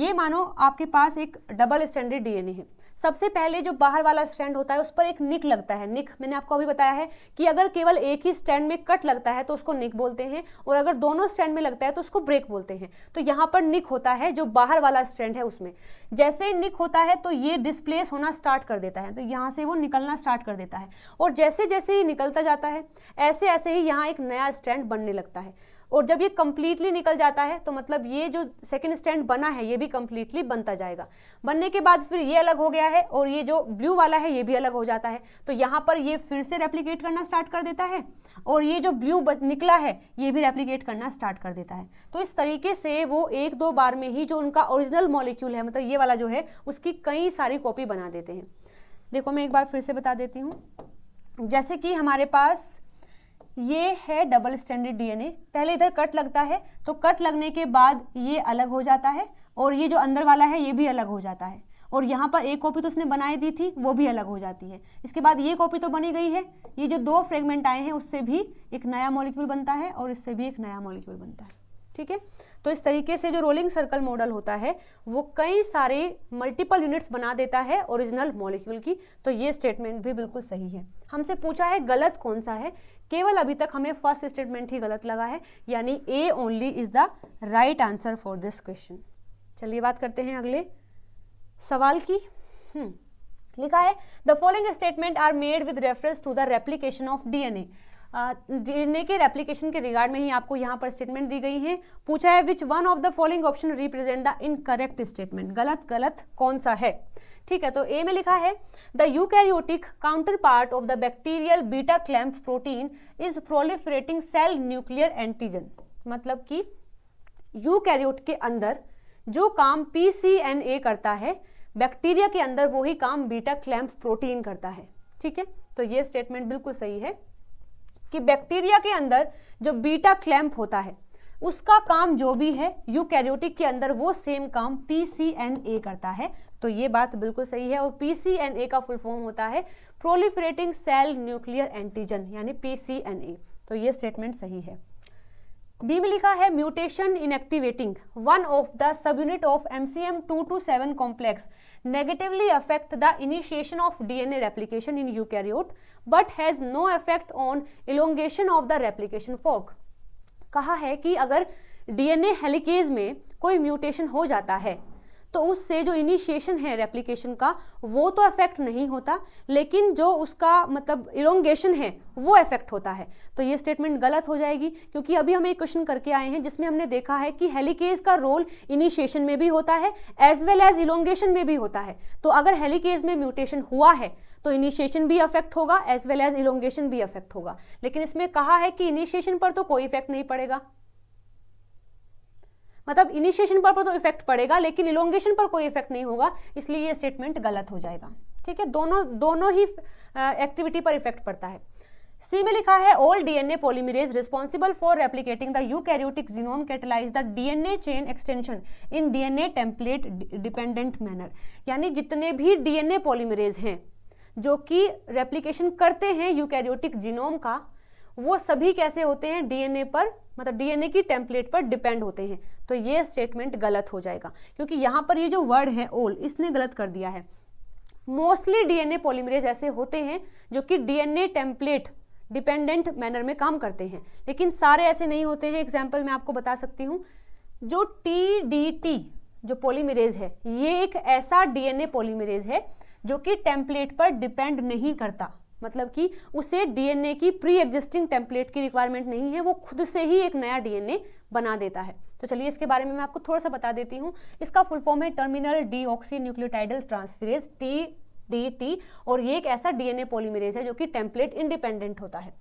ये मानो आपके पास एक डबल स्टैंडर्ड डीएनए है सबसे पहले जो बाहर वाला स्टैंड होता है उस पर एक निक लगता है निक मैंने आपको अभी बताया है कि अगर केवल एक ही स्टैंड में कट लगता है तो उसको निक बोलते हैं और अगर दोनों स्टैंड में लगता है तो उसको ब्रेक बोलते हैं तो यहाँ पर निक होता है जो बाहर वाला स्टैंड है उसमें जैसे निक होता है तो ये डिस्प्लेस होना स्टार्ट कर देता है तो यहाँ से वो निकलना स्टार्ट कर देता है और जैसे जैसे ही निकलता जाता है ऐसे ऐसे ही यहाँ एक नया स्टैंड बनने लगता है और जब ये कम्प्लीटली निकल जाता है तो मतलब ये जो सेकेंड स्टैंड बना है ये भी कम्प्लीटली बनता जाएगा बनने के बाद फिर ये अलग हो गया है और ये जो ब्लू वाला है ये भी अलग हो जाता है तो यहाँ पर ये फिर से रेप्लीकेट करना स्टार्ट कर देता है और ये जो ब्लू निकला है ये भी रेप्लीकेट करना स्टार्ट कर देता है तो इस तरीके से वो एक दो बार में ही जो उनका ओरिजिनल मॉलिक्यूल है मतलब ये वाला जो है उसकी कई सारी कॉपी बना देते हैं देखो मैं एक बार फिर से बता देती हूँ जैसे कि हमारे पास ये है डबल स्टैंडर्ड डीएनए पहले इधर कट लगता है तो कट लगने के बाद ये अलग हो जाता है और ये जो अंदर वाला है ये भी अलग हो जाता है और यहाँ पर एक कॉपी तो उसने बनाई दी थी वो भी अलग हो जाती है इसके बाद ये कॉपी तो बनी गई है ये जो दो फ्रेगमेंट आए हैं उससे भी एक नया मॉलिक्यूल बनता है और इससे भी एक नया मॉलिक्यूल बनता है ठीक है तो इस तरीके से जो रोलिंग सर्कल मॉडल होता है वो कई सारे मल्टीपल यूनिट्स बना देता है ओरिजिनल मॉलिक्यूल की तो ये स्टेटमेंट भी बिल्कुल सही है हमसे पूछा है गलत कौन सा है केवल अभी तक हमें फर्स्ट स्टेटमेंट ही गलत लगा है यानी A only is the right answer for this question चलिए बात करते हैं अगले सवाल की हम्म, लिखा है the following statement are made with reference to the replication of DNA DNA के रेप्लीकेशन के रिगार्ड में ही आपको यहाँ पर स्टेटमेंट दी गई है पूछा है which one of the following option represent the incorrect statement गलत गलत कौन सा है ठीक है तो ए में लिखा है the eukaryotic counterpart of the bacterial beta clamp protein is proliferating cell nuclear antigen मतलब कि यूकैरियोट के अंदर जो काम पीसीएनए करता है बैक्टीरिया के अंदर वही काम बीटा क्लैम्प प्रोटीन करता है ठीक है तो ये स्टेटमेंट बिल्कुल सही है कि बैक्टीरिया के अंदर जो बीटा क्लैम्प होता है उसका काम जो भी है यूकैरियोटिक के अंदर वो सेम काम पीसीएनए करता है तो ये बात बिल्कुल सही है और पीसीएनए का फुल फॉर्म होता है प्रोलिफरेटिंग सेल न्यूक्लियर एंटीजन यानी पीसीएनए तो ये स्टेटमेंट सही है बी में लिखा है mutation inactivating one of the subunit of MCM seven complex negatively affect the initiation of DNA replication in eukaryote but has no effect on elongation of the replication fork कहा है कि अगर डीएनए हेलिकेज में कोई म्यूटेशन हो जाता है तो उससे जो इनिशिएशन है रेप्लीकेशन का वो तो अफेक्ट नहीं होता लेकिन जो उसका मतलब इलोंगेशन है वो इफेक्ट होता है तो ये स्टेटमेंट गलत हो जाएगी क्योंकि अभी हम एक क्वेश्चन करके आए हैं जिसमें हमने देखा है कि हेलीकेज का रोल इनिशिएशन में भी होता है एज वेल एज इलोंगेशन में भी होता है तो अगर हेलीकेज में म्यूटेशन हुआ है तो इनिशिएशन भी अफेक्ट होगा एज वेल एज इलोंगेशन भी अफेक्ट होगा लेकिन इसमें कहा है कि इनिशिएशन पर तो कोई इफेक्ट नहीं पड़ेगा मतलब इनिशिएशन पर, तो इफेक्ट पड़ेगा लेकिन इलोंगेशन पर कोई इफेक्ट नहीं होगा इसलिए ये स्टेटमेंट गलत हो जाएगा ठीक है दोनों दोनों ही एक्टिविटी पर इफेक्ट पड़ता है सी में लिखा है old DNA polymerase responsible for replicating the eukaryotic genome catalyse the DNA chain extension in DNA template dependent manner यानी जितने भी डीएनए पॉलीमरेज हैं जो कि रेप्लिकेशन करते हैं यूकैरियोटिक जीनोम का वो सभी कैसे होते हैं डीएनए पर मतलब डीएनए की टेम्पलेट पर डिपेंड होते हैं तो ये स्टेटमेंट गलत हो जाएगा क्योंकि यहाँ पर ये जो वर्ड है ओल इसने गलत कर दिया है मोस्टली डीएनए पॉलीमरेज ऐसे होते हैं जो कि डीएनए टेम्पलेट डिपेंडेंट मैनर में काम करते हैं लेकिन सारे ऐसे नहीं होते हैं एग्जाम्पल मैं आपको बता सकती हूँ जो टी डी टी जो पॉलीमरेज है ये एक ऐसा डीएनए पॉलीमरेज है जो कि टेम्पलेट पर डिपेंड नहीं करता मतलब कि उसे डीएनए की प्री एग्जिस्टिंग टेम्पलेट की रिक्वायरमेंट नहीं है वो खुद से ही एक नया डीएनए बना देता है तो चलिए इसके बारे में मैं आपको थोड़ा सा बता देती हूँ इसका फुल फॉर्म है terminal deoxy nucleotidyl transferase T D T और ये एक ऐसा डीएनए पॉलीमरेज है जो कि टेम्पलेट इंडिपेंडेंट होता है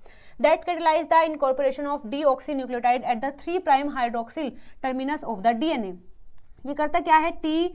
that catalyse the incorporation of deoxy nucleotide at the three prime hydroxyl terminus of the DNA ये करता क्या है टी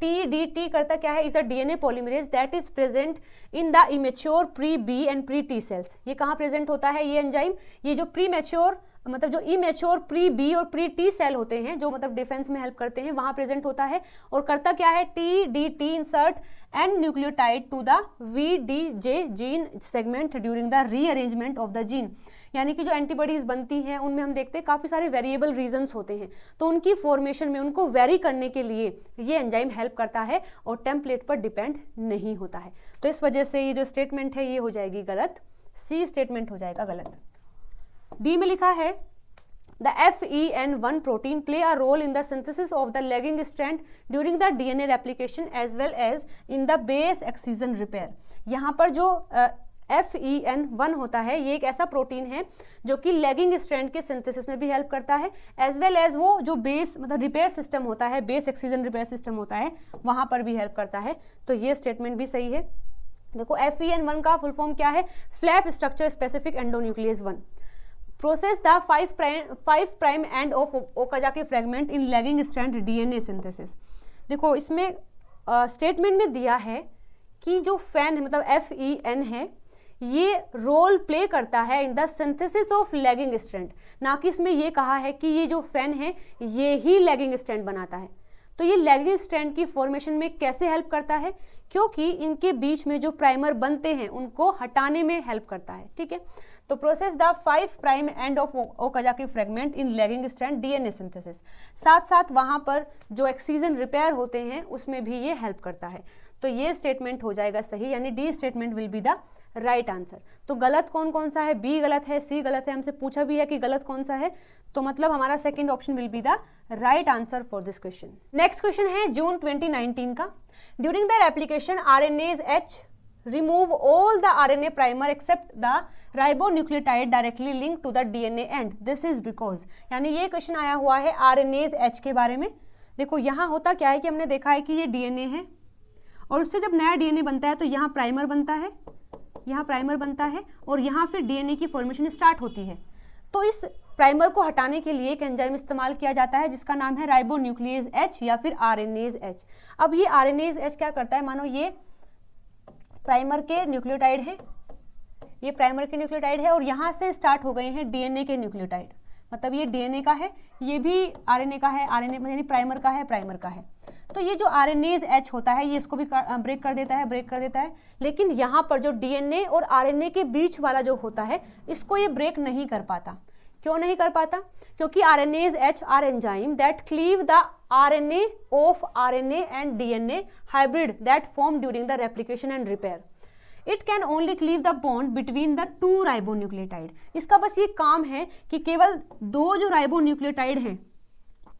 टी डी टी करता क्या है is a DNA polymerase that is present in the immature pre B and pre T cells ये कहाँ प्रेजेंट होता है ये एंजाइम ये जो प्री मेच्योर मतलब जो इमेच्योर प्री बी और प्री टी सेल होते हैं जो मतलब डिफेंस में हेल्प करते हैं वहाँ प्रेजेंट होता है और करता क्या है T D T insert and nucleotide to the V D J gene segment during the rearrangement of the gene यानी कि जो एंटीबॉडीज़ बनती हैं उनमें हम देखते हैं काफ़ी सारे वेरिएबल रीजन होते हैं तो उनकी फॉर्मेशन में उनको वेरी करने के लिए ये एंजाइम हेल्प करता है और टेम्पलेट पर डिपेंड नहीं होता है तो इस वजह से ये जो स्टेटमेंट है ये हो जाएगी गलत सी स्टेटमेंट हो जाएगा गलत डी में लिखा है protein play a role in the synthesis of the lagging strand during the D N L application as well as in the base excision repair यहाँ पर जो एफ ई एन वन होता है ये एक ऐसा प्रोटीन है जो कि लेगिंग स्ट्रैंड के सिंथेसिस में भी हेल्प करता है एज वेल एज वो जो बेस मतलब रिपेयर सिस्टम होता है बेस एक्सीजन रिपेयर सिस्टम होता है वहाँ पर भी हेल्प करता है तो ये स्टेटमेंट भी सही है देखो एफ ई एन वन का फुल फॉर्म क्या है flap structure specific endonuclease one process the five prime five prime end of Okazaki fragment in lagging strand DNA synthesis देखो इसमें स्टेटमेंट uh, में दिया है कि जो फैन है मतलब एफ ई एन है ये रोल प्ले करता है in the synthesis of lagging strand ना कि इसमें यह कहा है कि ये जो फैन है ये ही लेगिंग स्ट्रेंड बनाता है तो ये लेगिंग स्ट्रैंड की फॉर्मेशन में कैसे हेल्प करता है क्योंकि इनके बीच में जो प्राइमर बनते हैं उनको हटाने में हेल्प करता है ठीक है तो process the five prime end of Okazaki fragment in lagging strand DNA synthesis साथ साथ वहां पर जो एक्सीजन रिपेयर होते हैं उसमें भी ये हेल्प करता है तो ये स्टेटमेंट हो जाएगा सही यानी D statement will be the right right answer तो गलत कौन कौन सा है बी गलत है सी गलत है हमसे पूछा भी है कि गलत कौन सा है तो मतलब हमारा second option will be the right answer for this question next question है जून 2019 का during the application RNase H remove all the RNA primer except the ribonucleotide directly linked to the DNA and this is because यानी ये क्वेश्चन आया हुआ है आर एन एज एच के बारे में देखो यहाँ होता क्या है कि हमने देखा है कि ये डीएनए है और उससे जब नया डी एन ए बनता है तो यहाँ प्राइमर बनता है यहाँ प्राइमर बनता है और यहाँ फिर डीएनए की फॉर्मेशन स्टार्ट होती है तो इस प्राइमर को हटाने के लिए एक एंजाइम इस्तेमाल किया जाता है जिसका नाम है राइबो न्यूक्लियज एच या फिर आर एच अब ये आर एच क्या करता है मानो ये प्राइमर के न्यूक्लियोटाइड है ये प्राइमर के न्यूक्लियोटाइड है और यहाँ से स्टार्ट हो गए हैं डीएनए के न्यूक्लियोटाइड मतलब ये डीएनए का है ये भी आरएनए का है आरएनए मतलब यानी प्राइमर का है प्राइमर का है तो ये जो आर एन एच होता है ये इसको भी ब्रेक कर देता है ब्रेक कर देता है लेकिन यहाँ पर जो डी और आर के बीच वाला जो होता है इसको ये ब्रेक नहीं कर पाता क्यों नहीं कर पाता क्योंकि RNase H are enzyme that cleave the R N A of R N A and D N A hybrid that form during the replication and repair it can only cleave the bond between the two ribonucleotide इसका बस ये काम है कि केवल दो जो राइबोन्यूक्लियोटाइड हैं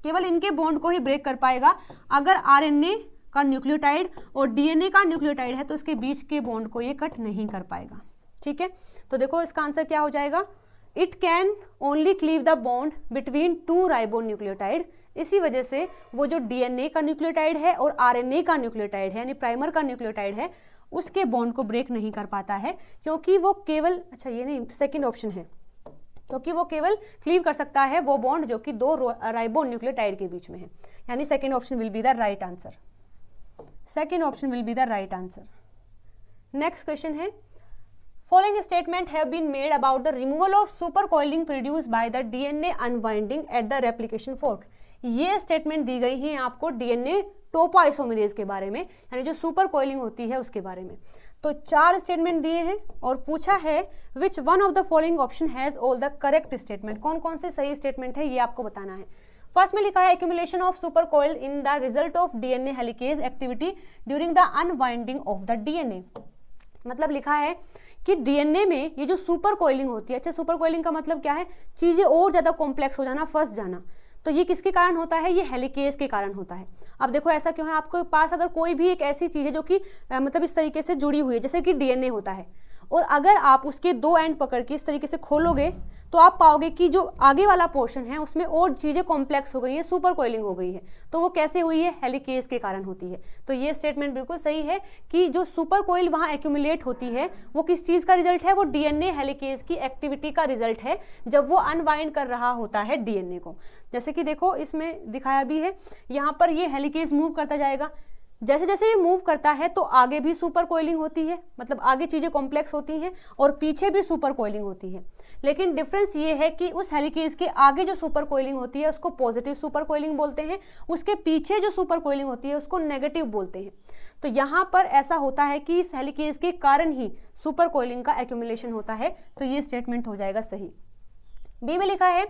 केवल इनके बॉन्ड को ही ब्रेक कर पाएगा अगर आरएनए का न्यूक्लियोटाइड और डीएनए का न्यूक्लियोटाइड है तो इसके बीच के बॉन्ड को ये कट नहीं कर पाएगा ठीक है तो देखो इसका आंसर क्या हो जाएगा it can only cleave the bond between two ribonucleotide इसी वजह से वो जो डीएनए का न्यूक्लियोटाइड है और आरएनए का न्यूक्लियोटाइड है यानी प्राइमर का न्यूक्लियोटाइड है उसके बॉन्ड को ब्रेक नहीं कर पाता है क्योंकि वो केवल अच्छा ये नहीं सेकेंड ऑप्शन है क्योंकि वो केवल क्लीव कर सकता है वो बॉन्ड जो कि दो राइबो न्यूक्लियोटाइड के बीच में है यानी second option will be the right answer second option will be the right answer next question है following following statement have been made about the removal of supercoiling produced by the DNA unwinding at the replication fork ये स्टेटमेंट दी गई है आपको डीएनए टोपोआइसोमेरेज के बारे में यानी जो सुपर कोइलिंग होती है उसके बारे में तो चार स्टेटमेंट दिए हैं और पूछा है which one of the following option has all the correct statement कौन कौन से सही स्टेटमेंट है ये आपको बताना है फर्स्ट में लिखा है accumulation of super coil in the result of DNA helicase activity during the unwinding of the DNA मतलब लिखा है कि डीएनए में ये जो सुपर कोयलिंग होती है अच्छा सुपर कोयलिंग का मतलब क्या है चीज़ें और ज़्यादा कॉम्प्लेक्स हो जाना फंस जाना तो ये किसके कारण होता है ये हेलिकेज के कारण होता है अब देखो ऐसा क्यों है आपके पास अगर कोई भी एक ऐसी चीज़ है जो कि मतलब इस तरीके से जुड़ी हुई है जैसे कि डीएनए होता है और अगर आप उसके दो एंड पकड़ के इस तरीके से खोलोगे तो आप पाओगे कि जो आगे वाला पोर्शन है उसमें और चीज़ें कॉम्प्लेक्स हो गई हैं सुपर कोयलिंग हो गई है तो वो कैसे हुई है हेलीकेस के कारण होती है तो ये स्टेटमेंट बिल्कुल सही है कि जो सुपर कोयल वहाँ एक्यूमुलेट होती है वो किस चीज़ का रिजल्ट है वो डीएनए हेलीकेस की एक्टिविटी का रिजल्ट है जब वो अनवाइंड कर रहा होता है डी को जैसे कि देखो इसमें दिखाया भी है यहाँ पर ये हेलीकेस मूव करता जाएगा जैसे जैसे ये मूव करता है तो आगे भी सुपर कोयलिंग होती है मतलब आगे चीज़ें कॉम्प्लेक्स होती हैं और पीछे भी सुपर कोयलिंग होती है लेकिन डिफरेंस ये है कि उस हेलीकेज के आगे जो सुपर कोयलिंग होती है उसको पॉजिटिव सुपर कोयलिंग बोलते हैं उसके पीछे जो सुपर कोयलिंग होती है उसको नेगेटिव बोलते हैं तो यहाँ पर ऐसा होता है कि इस हेलीकेज के कारण ही सुपर कोयलिंग का एक्यूमुलेशन होता है तो ये स्टेटमेंट हो जाएगा सही बी में लिखा है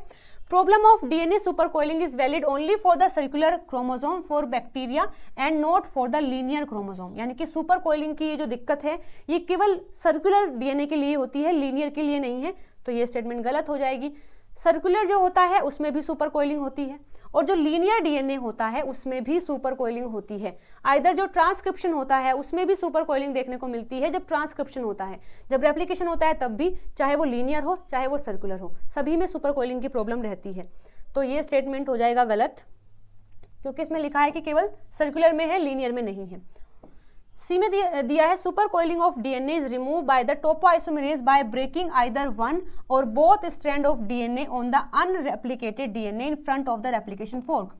problem of DNA super coiling is valid only for the circular chromosome for bacteria and not for the linear chromosome यानी कि सुपर कोइलिंग की ये जो दिक्कत है ये केवल सर्कुलर डीएनए के लिए होती है लीनियर के लिए नहीं है तो ये स्टेटमेंट गलत हो जाएगी सर्कुलर जो होता है उसमें भी सुपर कोइलिंग होती है और जो लीनियर डीएनए होता है उसमें भी सुपर कोयलिंग होती है आइधर जो ट्रांसक्रिप्शन होता है उसमें भी सुपर कोयलिंग देखने को मिलती है जब ट्रांसक्रिप्शन होता है जब रेप्लीकेशन होता है तब भी चाहे वो लीनियर हो चाहे वो सर्कुलर हो सभी में सुपर कोयलिंग की प्रॉब्लम रहती है तो ये स्टेटमेंट हो जाएगा गलत क्योंकि इसमें लिखा है कि केवल सर्कुलर में है लीनियर में नहीं है सी में दिया है super coiling of DNA is remove by the isomerase by breaking either one or both strand of DNA on the unreplicated DNA in front of the replication fork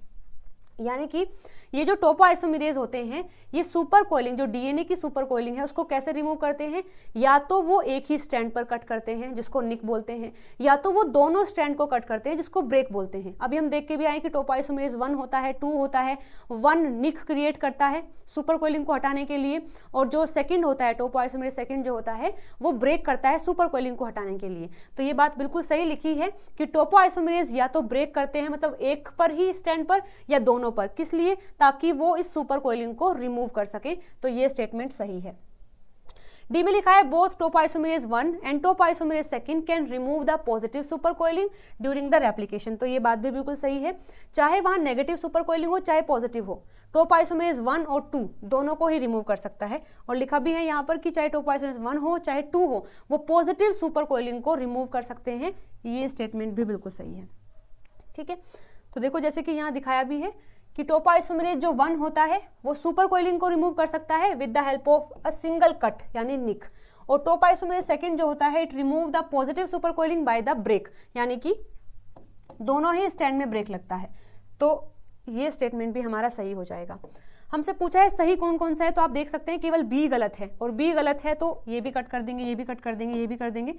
यानी कि ये जो टोपो आइसोमिरेज होते हैं ये सुपर कोयलिंग जो डीएनए की सुपर कोयलिंग है उसको कैसे रिमूव करते हैं या तो वो एक ही स्टैंड पर कट करते हैं जिसको निक बोलते हैं या तो वो दोनों स्टैंड को कट करते हैं जिसको ब्रेक बोलते हैं अभी हम देख के भी आए कि टोपो आइसोमिरेज वन होता है टू होता है वन निक क्रिएट करता है सुपर कोयलिंग को हटाने के लिए और जो सेकंड होता है टोपो आइसोमेरेज सेकंड जो होता है वो ब्रेक करता है सुपर कोयलिंग को हटाने के लिए तो ये बात बिल्कुल सही लिखी है कि टोपो आइसोमिरेज या तो ब्रेक करते हैं मतलब एक पर ही स्टैंड पर या दोनों पर किस लिए ताकि वो इस सुपर कोयलिंग को रिमूव कर सके तो ये स्टेटमेंट सही है डी में लिखा है both topoisomerase one and topoisomerase second can remove the positive super coiling during the replication तो ये बात भी बिल्कुल सही है चाहे वहां नेगेटिव सुपर कोयलिंग हो चाहे पॉजिटिव हो टोपाइसोमिनेज वन और टू दोनों को ही रिमूव कर सकता है और लिखा भी है यहाँ पर कि चाहे टोपाइसोमिनेज वन हो चाहे टू हो वो पॉजिटिव सुपर कोयलिंग को रिमूव कर सकते हैं ये स्टेटमेंट भी बिल्कुल सही है ठीक है तो देखो जैसे कि यहाँ दिखाया भी है कि टोपाइसोमरेज जो वन होता है वो सुपर कोइलिंग को रिमूव कर सकता है with the help of a single cut यानी निक और टोपाइसोमरेज सेकेंड जो होता है it remove the positive super coiling by the break यानी कि दोनों ही स्टैंड में ब्रेक लगता है तो ये स्टेटमेंट भी हमारा सही हो जाएगा हमसे पूछा है सही कौन कौन सा है तो आप देख सकते हैं केवल बी गलत है और बी गलत है तो ये भी कट कर देंगे ये भी कट कर देंगे ये भी कर देंगे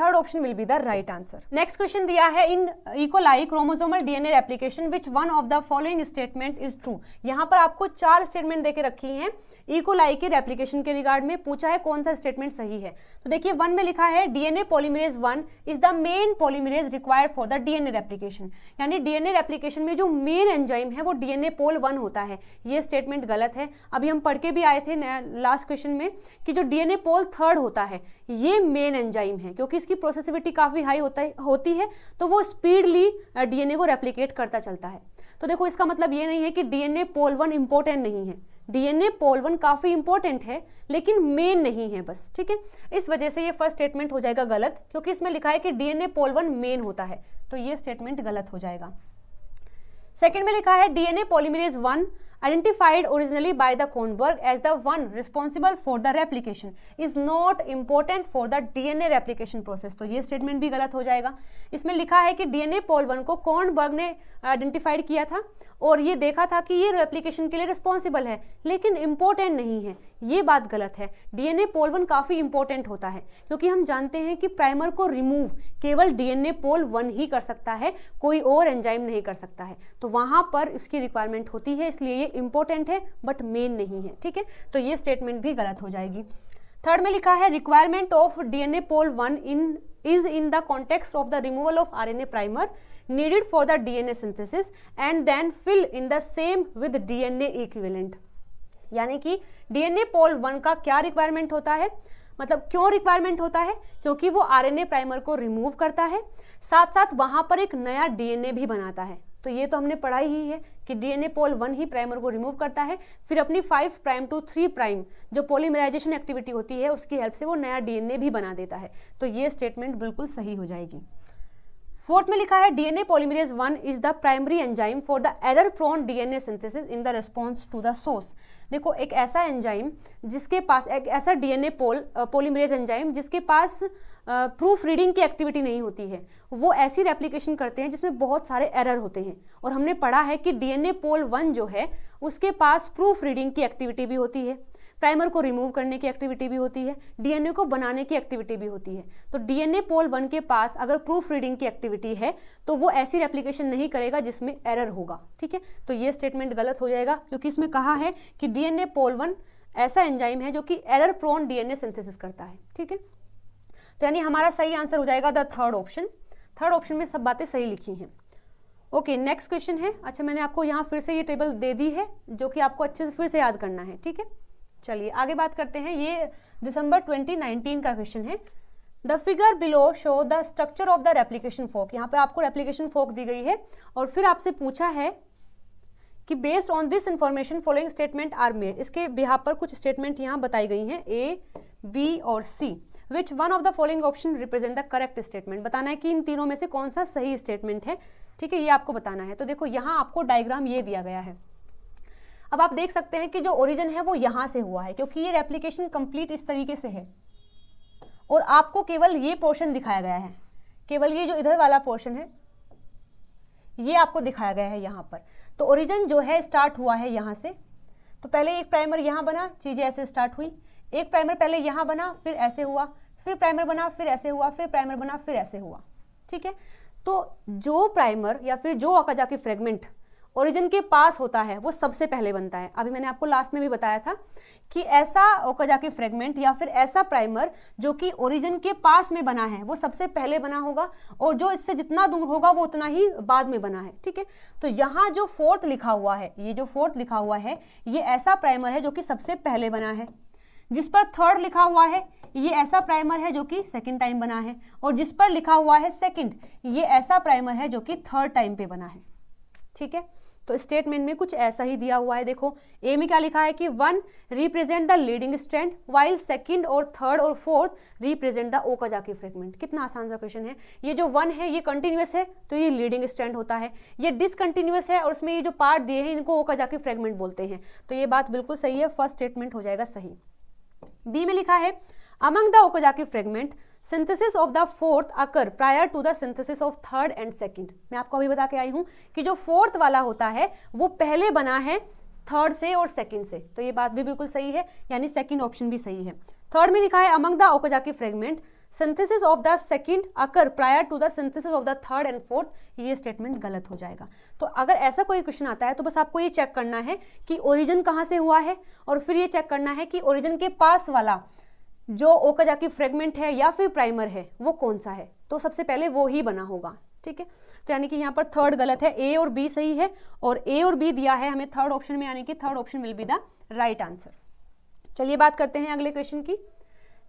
third option will be the right answer next question दिया है in E coli chromosomal DNA application which one of the following statement is true यहाँ पर आपको चार स्टेटमेंट देके रखी हैं इकोलाई e के रेप्लीकेशन के रिगार्ड में पूछा है कौन सा स्टेटमेंट सही है तो देखिए वन में लिखा है DNA polymerase one is the main polymerase required for the DNA replication यानी डीएनए रेप्लीकेशन में जो मेन एंजाइम है वो डीएनए पोल वन होता है ये स्टेटमेंट गलत है अभी हम पढ़ के भी आए थे लास्ट क्वेश्चन में कि जो डीएनए पोल थर्ड होता है ये मेन एंजाइम है क्योंकि इसकी प्रोसेसिविटी काफ़ी हाई होता है होती है तो वो स्पीडली डीएनए को रेप्लीकेट करता चलता है तो देखो इसका मतलब ये नहीं है कि डीएनए पोल वन इंपॉर्टेंट नहीं है डीएनए पोल वन काफ़ी इंपॉर्टेंट है लेकिन मेन नहीं है बस ठीक है इस वजह से ये फर्स्ट स्टेटमेंट हो जाएगा गलत क्योंकि इसमें लिखा है कि डीएनए वन मेन होता है तो ये स्टेटमेंट गलत हो जाएगा सेकेंड में लिखा है DNA polymerase one identified originally by the Kornberg as the one responsible for the replication is not important for the DNA replication process तो ये स्टेटमेंट भी गलत हो जाएगा इसमें लिखा है कि डीएनए पोल वन को Kornberg ने आइडेंटिफाइड किया था और ये देखा था कि ये रेप्लीकेशन के लिए रिस्पॉन्सिबल है लेकिन इंपॉर्टेंट नहीं है ये बात गलत है डीएनए पोल वन काफ़ी इंपॉर्टेंट होता है क्योंकि हम जानते हैं कि प्राइमर को रिमूव केवल डीएनए पोल वन ही कर सकता है कोई और एंजाइम नहीं कर सकता है तो वहां पर इसकी रिक्वायरमेंट होती है इसलिए ये इंपॉर्टेंट है बट मेन नहीं है ठीक है तो ये स्टेटमेंट भी गलत हो जाएगी थर्ड में लिखा है requirement of DNA pol one in is in the context of the removal of RNA primer needed for the DNA synthesis and then fill in the same with DNA equivalent यानी कि DNA पोल वन का क्या रिक्वायरमेंट होता है मतलब क्यों रिक्वायरमेंट होता है क्योंकि वो आरएनए प्राइमर को रिमूव करता है साथ साथ वहाँ पर एक नया डीएनए भी बनाता है तो ये तो हमने पढ़ा ही है कि डीएनए पोल वन ही प्राइमर को रिमूव करता है फिर अपनी five prime to three prime जो पोलीमराइजेशन एक्टिविटी होती है उसकी हेल्प से वो नया डीएनए भी बना देता है तो ये स्टेटमेंट बिल्कुल सही हो जाएगी फोर्थ में लिखा है DNA polymerase one is the primary enzyme for the error prone DNA synthesis in the response to the source देखो एक ऐसा एंजाइम जिसके पास एक ऐसा डीएनए पोल पॉलीमरेज एंजाइम जिसके पास प्रूफ रीडिंग की एक्टिविटी नहीं होती है वो ऐसी रेप्लीकेशन करते हैं जिसमें बहुत सारे एरर होते हैं और हमने पढ़ा है कि डीएनए पोल वन जो है उसके पास प्रूफ रीडिंग की एक्टिविटी भी होती है प्राइमर को रिमूव करने की एक्टिविटी भी होती है डीएनए को बनाने की एक्टिविटी भी होती है तो डीएनए पोल वन के पास अगर प्रूफ रीडिंग की एक्टिविटी है तो वो ऐसी रेप्लीकेशन नहीं करेगा जिसमें एरर होगा ठीक है तो ये स्टेटमेंट गलत हो जाएगा क्योंकि इसमें कहा है कि डीएनए पोल वन ऐसा एंजाइम है जो कि एरर प्रोन डीएनए सिंथेसिस करता है ठीक है तो यानी हमारा सही आंसर हो जाएगा the third option third option में सब बातें सही लिखी हैं ओके नेक्स्ट क्वेश्चन है अच्छा मैंने आपको यहाँ फिर से ये टेबल दे दी है जो कि आपको अच्छे से फिर से याद करना है ठीक है चलिए आगे बात करते हैं ये दिसंबर 2019 का क्वेश्चन है the figure below show the structure of the replication fork यहाँ पे आपको रेप्लीकेशन फोक दी गई है और फिर आपसे पूछा है कि based on this information following statement are made इसके बिहार पर कुछ स्टेटमेंट यहाँ बताई गई हैं ए बी और C which one of the following option represent the correct statement बताना है कि इन तीनों में से कौन सा सही स्टेटमेंट है ठीक है ये आपको बताना है तो देखो यहाँ आपको डायग्राम ये दिया गया है अब आप देख सकते हैं कि जो ओरिजिन है वो यहाँ से हुआ है क्योंकि ये रेप्लीकेशन कंप्लीट इस तरीके से है और आपको केवल ये पोर्शन दिखाया गया है केवल ये जो इधर वाला पोर्शन है ये आपको दिखाया गया है यहाँ पर तो ओरिजिन जो है स्टार्ट हुआ है यहाँ से तो पहले एक प्राइमर यहाँ बना चीज़ें ऐसे स्टार्ट हुई एक प्राइमर पहले यहाँ बना फिर ऐसे हुआ फिर प्राइमर बना फिर ऐसे हुआ फिर प्राइमर बना फिर ऐसे हुआ ठीक है तो जो प्राइमर या फिर जो आका जाके फ्रेगमेंट ओरिजिन के पास होता है वो सबसे पहले बनता है अभी मैंने आपको लास्ट में भी बताया था कि ऐसा के फ्रेगमेंट या फिर ऐसा प्राइमर जो कि ओरिजिन के पास में बना है वो सबसे पहले बना होगा और जो इससे जितना दूर होगा वो उतना ही बाद में बना है ठीक है तो यहाँ जो फोर्थ लिखा हुआ है ये जो फोर्थ लिखा हुआ है ये ऐसा प्राइमर है जो कि सबसे पहले बना है जिस पर थर्ड लिखा हुआ है ये ऐसा प्राइमर है जो कि सेकंड टाइम बना है और जिस पर लिखा हुआ है सेकंड ये ऐसा प्राइमर है जो कि थर्ड टाइम पे बना है ठीक है तो स्टेटमेंट में कुछ ऐसा ही दिया हुआ है देखो ए में क्या लिखा है कि one represent the leading strand while second और थर्ड और fourth represent the Okazaki fragment कितना आसान सा क्वेश्चन है ये जो वन है ये कंटिन्यूस है तो ये लीडिंग स्ट्रेंड होता है ये डिसकंटिन्यूस है और उसमें ये जो पार्ट दिए हैं इनको ओकाजा की फ्रेगमेंट बोलते हैं तो ये बात बिल्कुल सही है फर्स्ट स्टेटमेंट हो जाएगा सही बी में लिखा है the Okazaki okazaki fragment synthesis of the fourth occur prior to the synthesis of third and second मैं आपको अभी बता के आई हूं कि जो फोर्थ वाला होता है वो पहले बना है थर्ड से और सेकंड से तो ये बात भी बिल्कुल सही है यानी सेकंड ऑप्शन भी सही है थर्ड में लिखा है अमंग द के fragment synthesis of the second occur prior to the synthesis of the third and fourth ये स्टेटमेंट गलत हो जाएगा तो अगर ऐसा कोई क्वेश्चन आता है तो बस आपको ये चेक करना है कि ओरिजिन कहाँ से हुआ है और फिर ये चेक करना है कि ओरिजिन के पास वाला जो ओकाजा की फ्रेगमेंट है या फिर प्राइमर है वो कौन सा है तो सबसे पहले वो ही बना होगा ठीक है तो यानी कि यहाँ पर थर्ड गलत है ए और बी सही है और ए और बी दिया है हमें थर्ड ऑप्शन में यानी कि third option will be the right answer चलिए बात करते हैं अगले क्वेश्चन की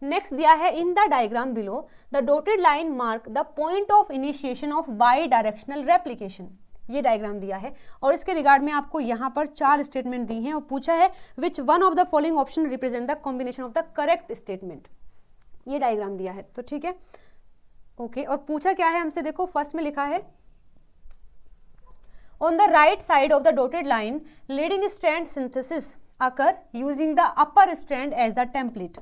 नेक्स्ट दिया है in the diagram below the dotted line mark the point of initiation of bidirectional replication ये डायग्राम दिया है और इसके रिगार्ड में आपको यहाँ पर चार स्टेटमेंट दी हैं और पूछा है which one of the following option represent the combination of the correct statement ये डायग्राम दिया है तो ठीक है ओके और पूछा क्या है हमसे देखो फर्स्ट में लिखा है on the right side of the dotted line leading strand synthesis occur using the upper strand as the template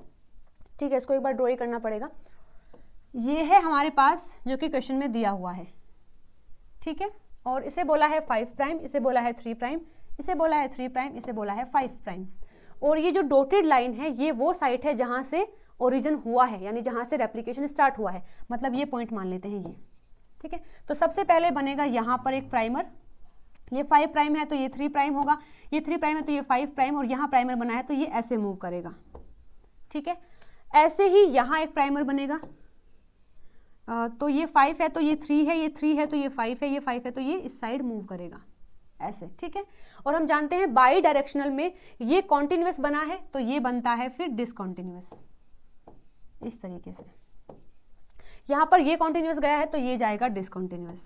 ठीक है इसको एक बार ड्रॉ करना पड़ेगा ये है हमारे पास जो कि क्वेश्चन में दिया हुआ है ठीक है और इसे बोला है फाइव प्राइम इसे बोला है थ्री प्राइम इसे बोला है थ्री प्राइम इसे बोला है फाइव प्राइम और ये जो डोटेड लाइन है ये वो साइट है जहाँ से ओरिजिन हुआ है यानी जहाँ से रेप्लीकेशन स्टार्ट हुआ है मतलब ये पॉइंट मान लेते हैं ये ठीक है तो सबसे पहले बनेगा यहाँ पर एक प्राइमर ये फाइव प्राइम है तो ये थ्री प्राइम होगा ये थ्री प्राइम है तो ये फाइव प्राइम और यहाँ प्राइमर बना है तो ये ऐसे मूव करेगा ठीक है ऐसे ही यहाँ एक प्राइमर बनेगा तो ये फाइव है तो ये थ्री है ये थ्री है तो ये फाइव है ये फाइव है तो ये इस साइड मूव करेगा ऐसे ठीक है और हम जानते हैं बाई डायरेक्शनल में ये कॉन्टिन्यूस बना है तो ये बनता है फिर डिसकॉन्टिन्यूस इस तरीके से यहां पर ये कॉन्टिन्यूस गया है तो ये जाएगा डिसकॉन्टिन्यूस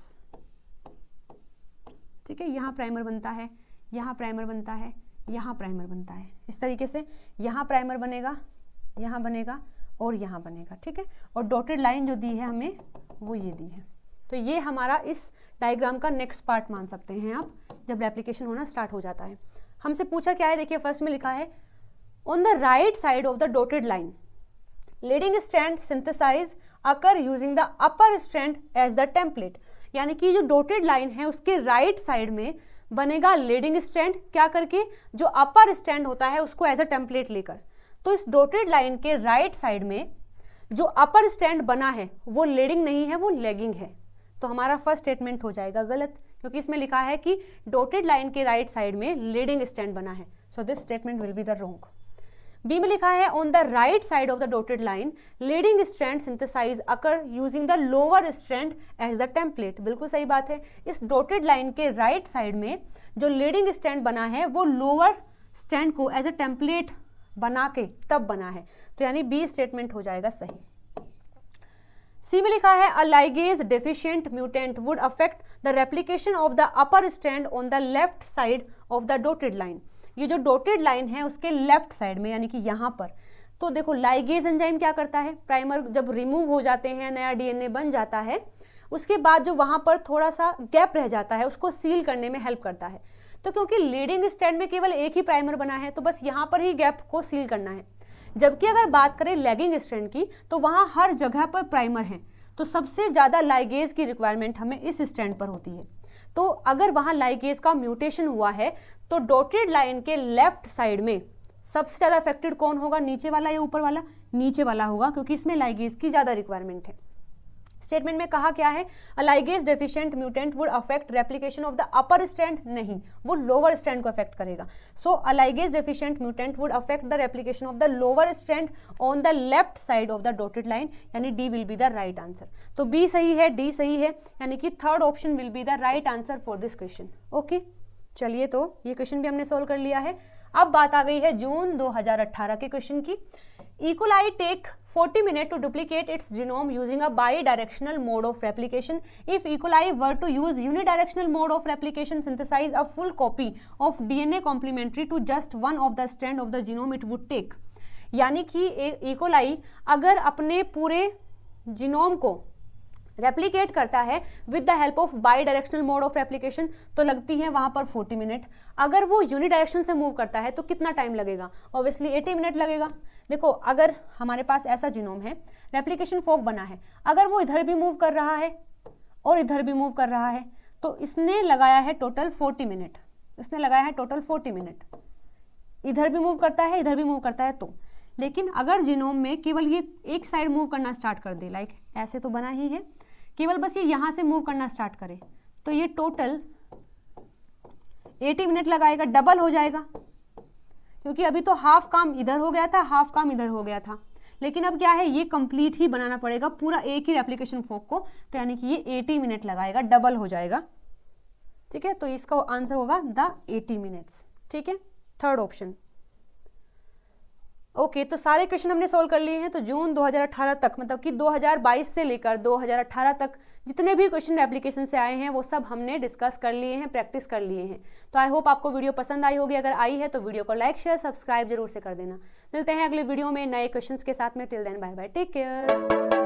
ठीक है यहां प्राइमर बनता है यहां प्राइमर बनता है यहां प्राइमर बनता है इस तरीके से यहां प्राइमर बनेगा यहां बनेगा और यहाँ बनेगा ठीक है और डॉटेड लाइन जो दी है हमें वो ये दी है तो ये हमारा इस डायग्राम का नेक्स्ट पार्ट मान सकते हैं आप जब रेप्लीकेशन होना स्टार्ट हो जाता है हमसे पूछा क्या है देखिए फर्स्ट में लिखा है on the right side of the dotted line leading strand synthesise occur using the upper strand as the template यानी कि जो डोटेड लाइन है उसके राइट right साइड में बनेगा लीडिंग स्ट्रैंड क्या करके जो अपर स्टैंड होता है उसको एज अ टेम्पलेट लेकर तो इस डोटेड लाइन के राइट साइड में जो अपर स्टैंड बना है वो लेडिंग नहीं है वो लेगिंग है तो हमारा फर्स्ट स्टेटमेंट हो जाएगा गलत क्योंकि इसमें लिखा है कि डोटेड लाइन के राइट साइड में लीडिंग स्टैंड बना है so this statement will be the wrong B में लिखा है on the right side of the dotted line leading strand synthesise occur using the lower strand as the template बिल्कुल सही बात है इस डोटेड लाइन के राइट right साइड में जो लीडिंग स्टैंड बना है वो लोअर स्टैंड को एज अ टेम्पलेट बना के तब बना है तो यानी बी स्टेटमेंट हो जाएगा सही सी में लिखा है a ligase deficient mutant would affect the replication of the upper strand on the left side of the dotted line ये जो डोटेड लाइन है उसके लेफ्ट साइड में यानी कि यहाँ पर तो देखो लाइगेज एंजाइम क्या करता है प्राइमर जब रिमूव हो जाते हैं नया डीएनए बन जाता है उसके बाद जो वहाँ पर थोड़ा सा गैप रह जाता है उसको सील करने में हेल्प करता है तो क्योंकि लीडिंग स्टैंड में केवल एक ही प्राइमर बना है तो बस यहाँ पर ही गैप को सील करना है जबकि अगर बात करें लैगिंग स्टैंड की तो वहाँ हर जगह पर प्राइमर हैं तो सबसे ज़्यादा लाइगेज की रिक्वायरमेंट हमें इस स्टैंड पर होती है तो अगर वहाँ लाइगेज का म्यूटेशन हुआ है तो डॉटेड लाइन के लेफ्ट साइड में सबसे ज़्यादा अफेक्टेड कौन होगा नीचे वाला या ऊपर वाला नीचे वाला होगा क्योंकि इसमें लाइगेज की ज़्यादा रिक्वायरमेंट है स्टेटमेंट में कहा क्या है a ligase deficient mutant would affect replication of the upper strand नहीं वो लोअर स्ट्रैंड को अफेक्ट करेगा so a ligase deficient mutant would affect the replication of the lower strand on the left side of the dotted line यानी D will be the right answer तो बी सही है डी सही है यानी कि third option will be the right answer for this question okay चलिए तो ये क्वेश्चन भी हमने सोल्व कर लिया है अब बात आ गई है जून 2018 के क्वेश्चन की E coli take 40 minute to duplicate its genome using a bidirectional mode of replication if E coli were to use directional mode of replication synthesize a full copy of DNA complementary to just one of the strand of the genome it would take यानी कि इकोलाई अगर अपने पूरे जीनोम को रेप्लीकेट करता है with the help of bidirectional mode of replication तो लगती है वहाँ पर 40 मिनट अगर वो यूनि डायरेक्शन से मूव करता है तो कितना टाइम लगेगा ऑब्वियसली 80 मिनट लगेगा देखो अगर हमारे पास ऐसा जिनोम है रेप्लीकेशन फोक बना है अगर वो इधर भी मूव कर रहा है और इधर भी मूव कर रहा है तो इसने लगाया है टोटल फोर्टी मिनट इसने लगाया है टोटल फोर्टी मिनट इधर भी मूव करता है इधर भी मूव करता है तो लेकिन अगर जिनोम में केवल ये एक साइड मूव करना स्टार्ट कर दे लाइक ऐसे तो बना ही है केवल बस ये यहां से मूव करना स्टार्ट करे तो ये टोटल 80 मिनट लगाएगा डबल हो जाएगा क्योंकि अभी तो हाफ काम इधर हो गया था हाफ काम इधर हो गया था लेकिन अब क्या है ये कंप्लीट ही बनाना पड़ेगा पूरा एक ही एप्लीकेशन फोक को तो यानी कि ये 80 मिनट लगाएगा डबल हो जाएगा ठीक है तो इसका आंसर होगा द 80 मिनट्स ठीक है थर्ड ऑप्शन ओके okay, तो सारे क्वेश्चन हमने सोल्व कर लिए हैं तो जून 2018 तक मतलब कि 2022 से लेकर 2018 तक जितने भी क्वेश्चन एप्लीकेशन से आए हैं वो सब हमने डिस्कस कर लिए हैं प्रैक्टिस कर लिए हैं तो आई होप आपको वीडियो पसंद आई होगी अगर आई है तो वीडियो को लाइक शेयर सब्सक्राइब जरूर से कर देना मिलते हैं अगले वीडियो में नए क्वेश्चन के साथ में till then bye bye take care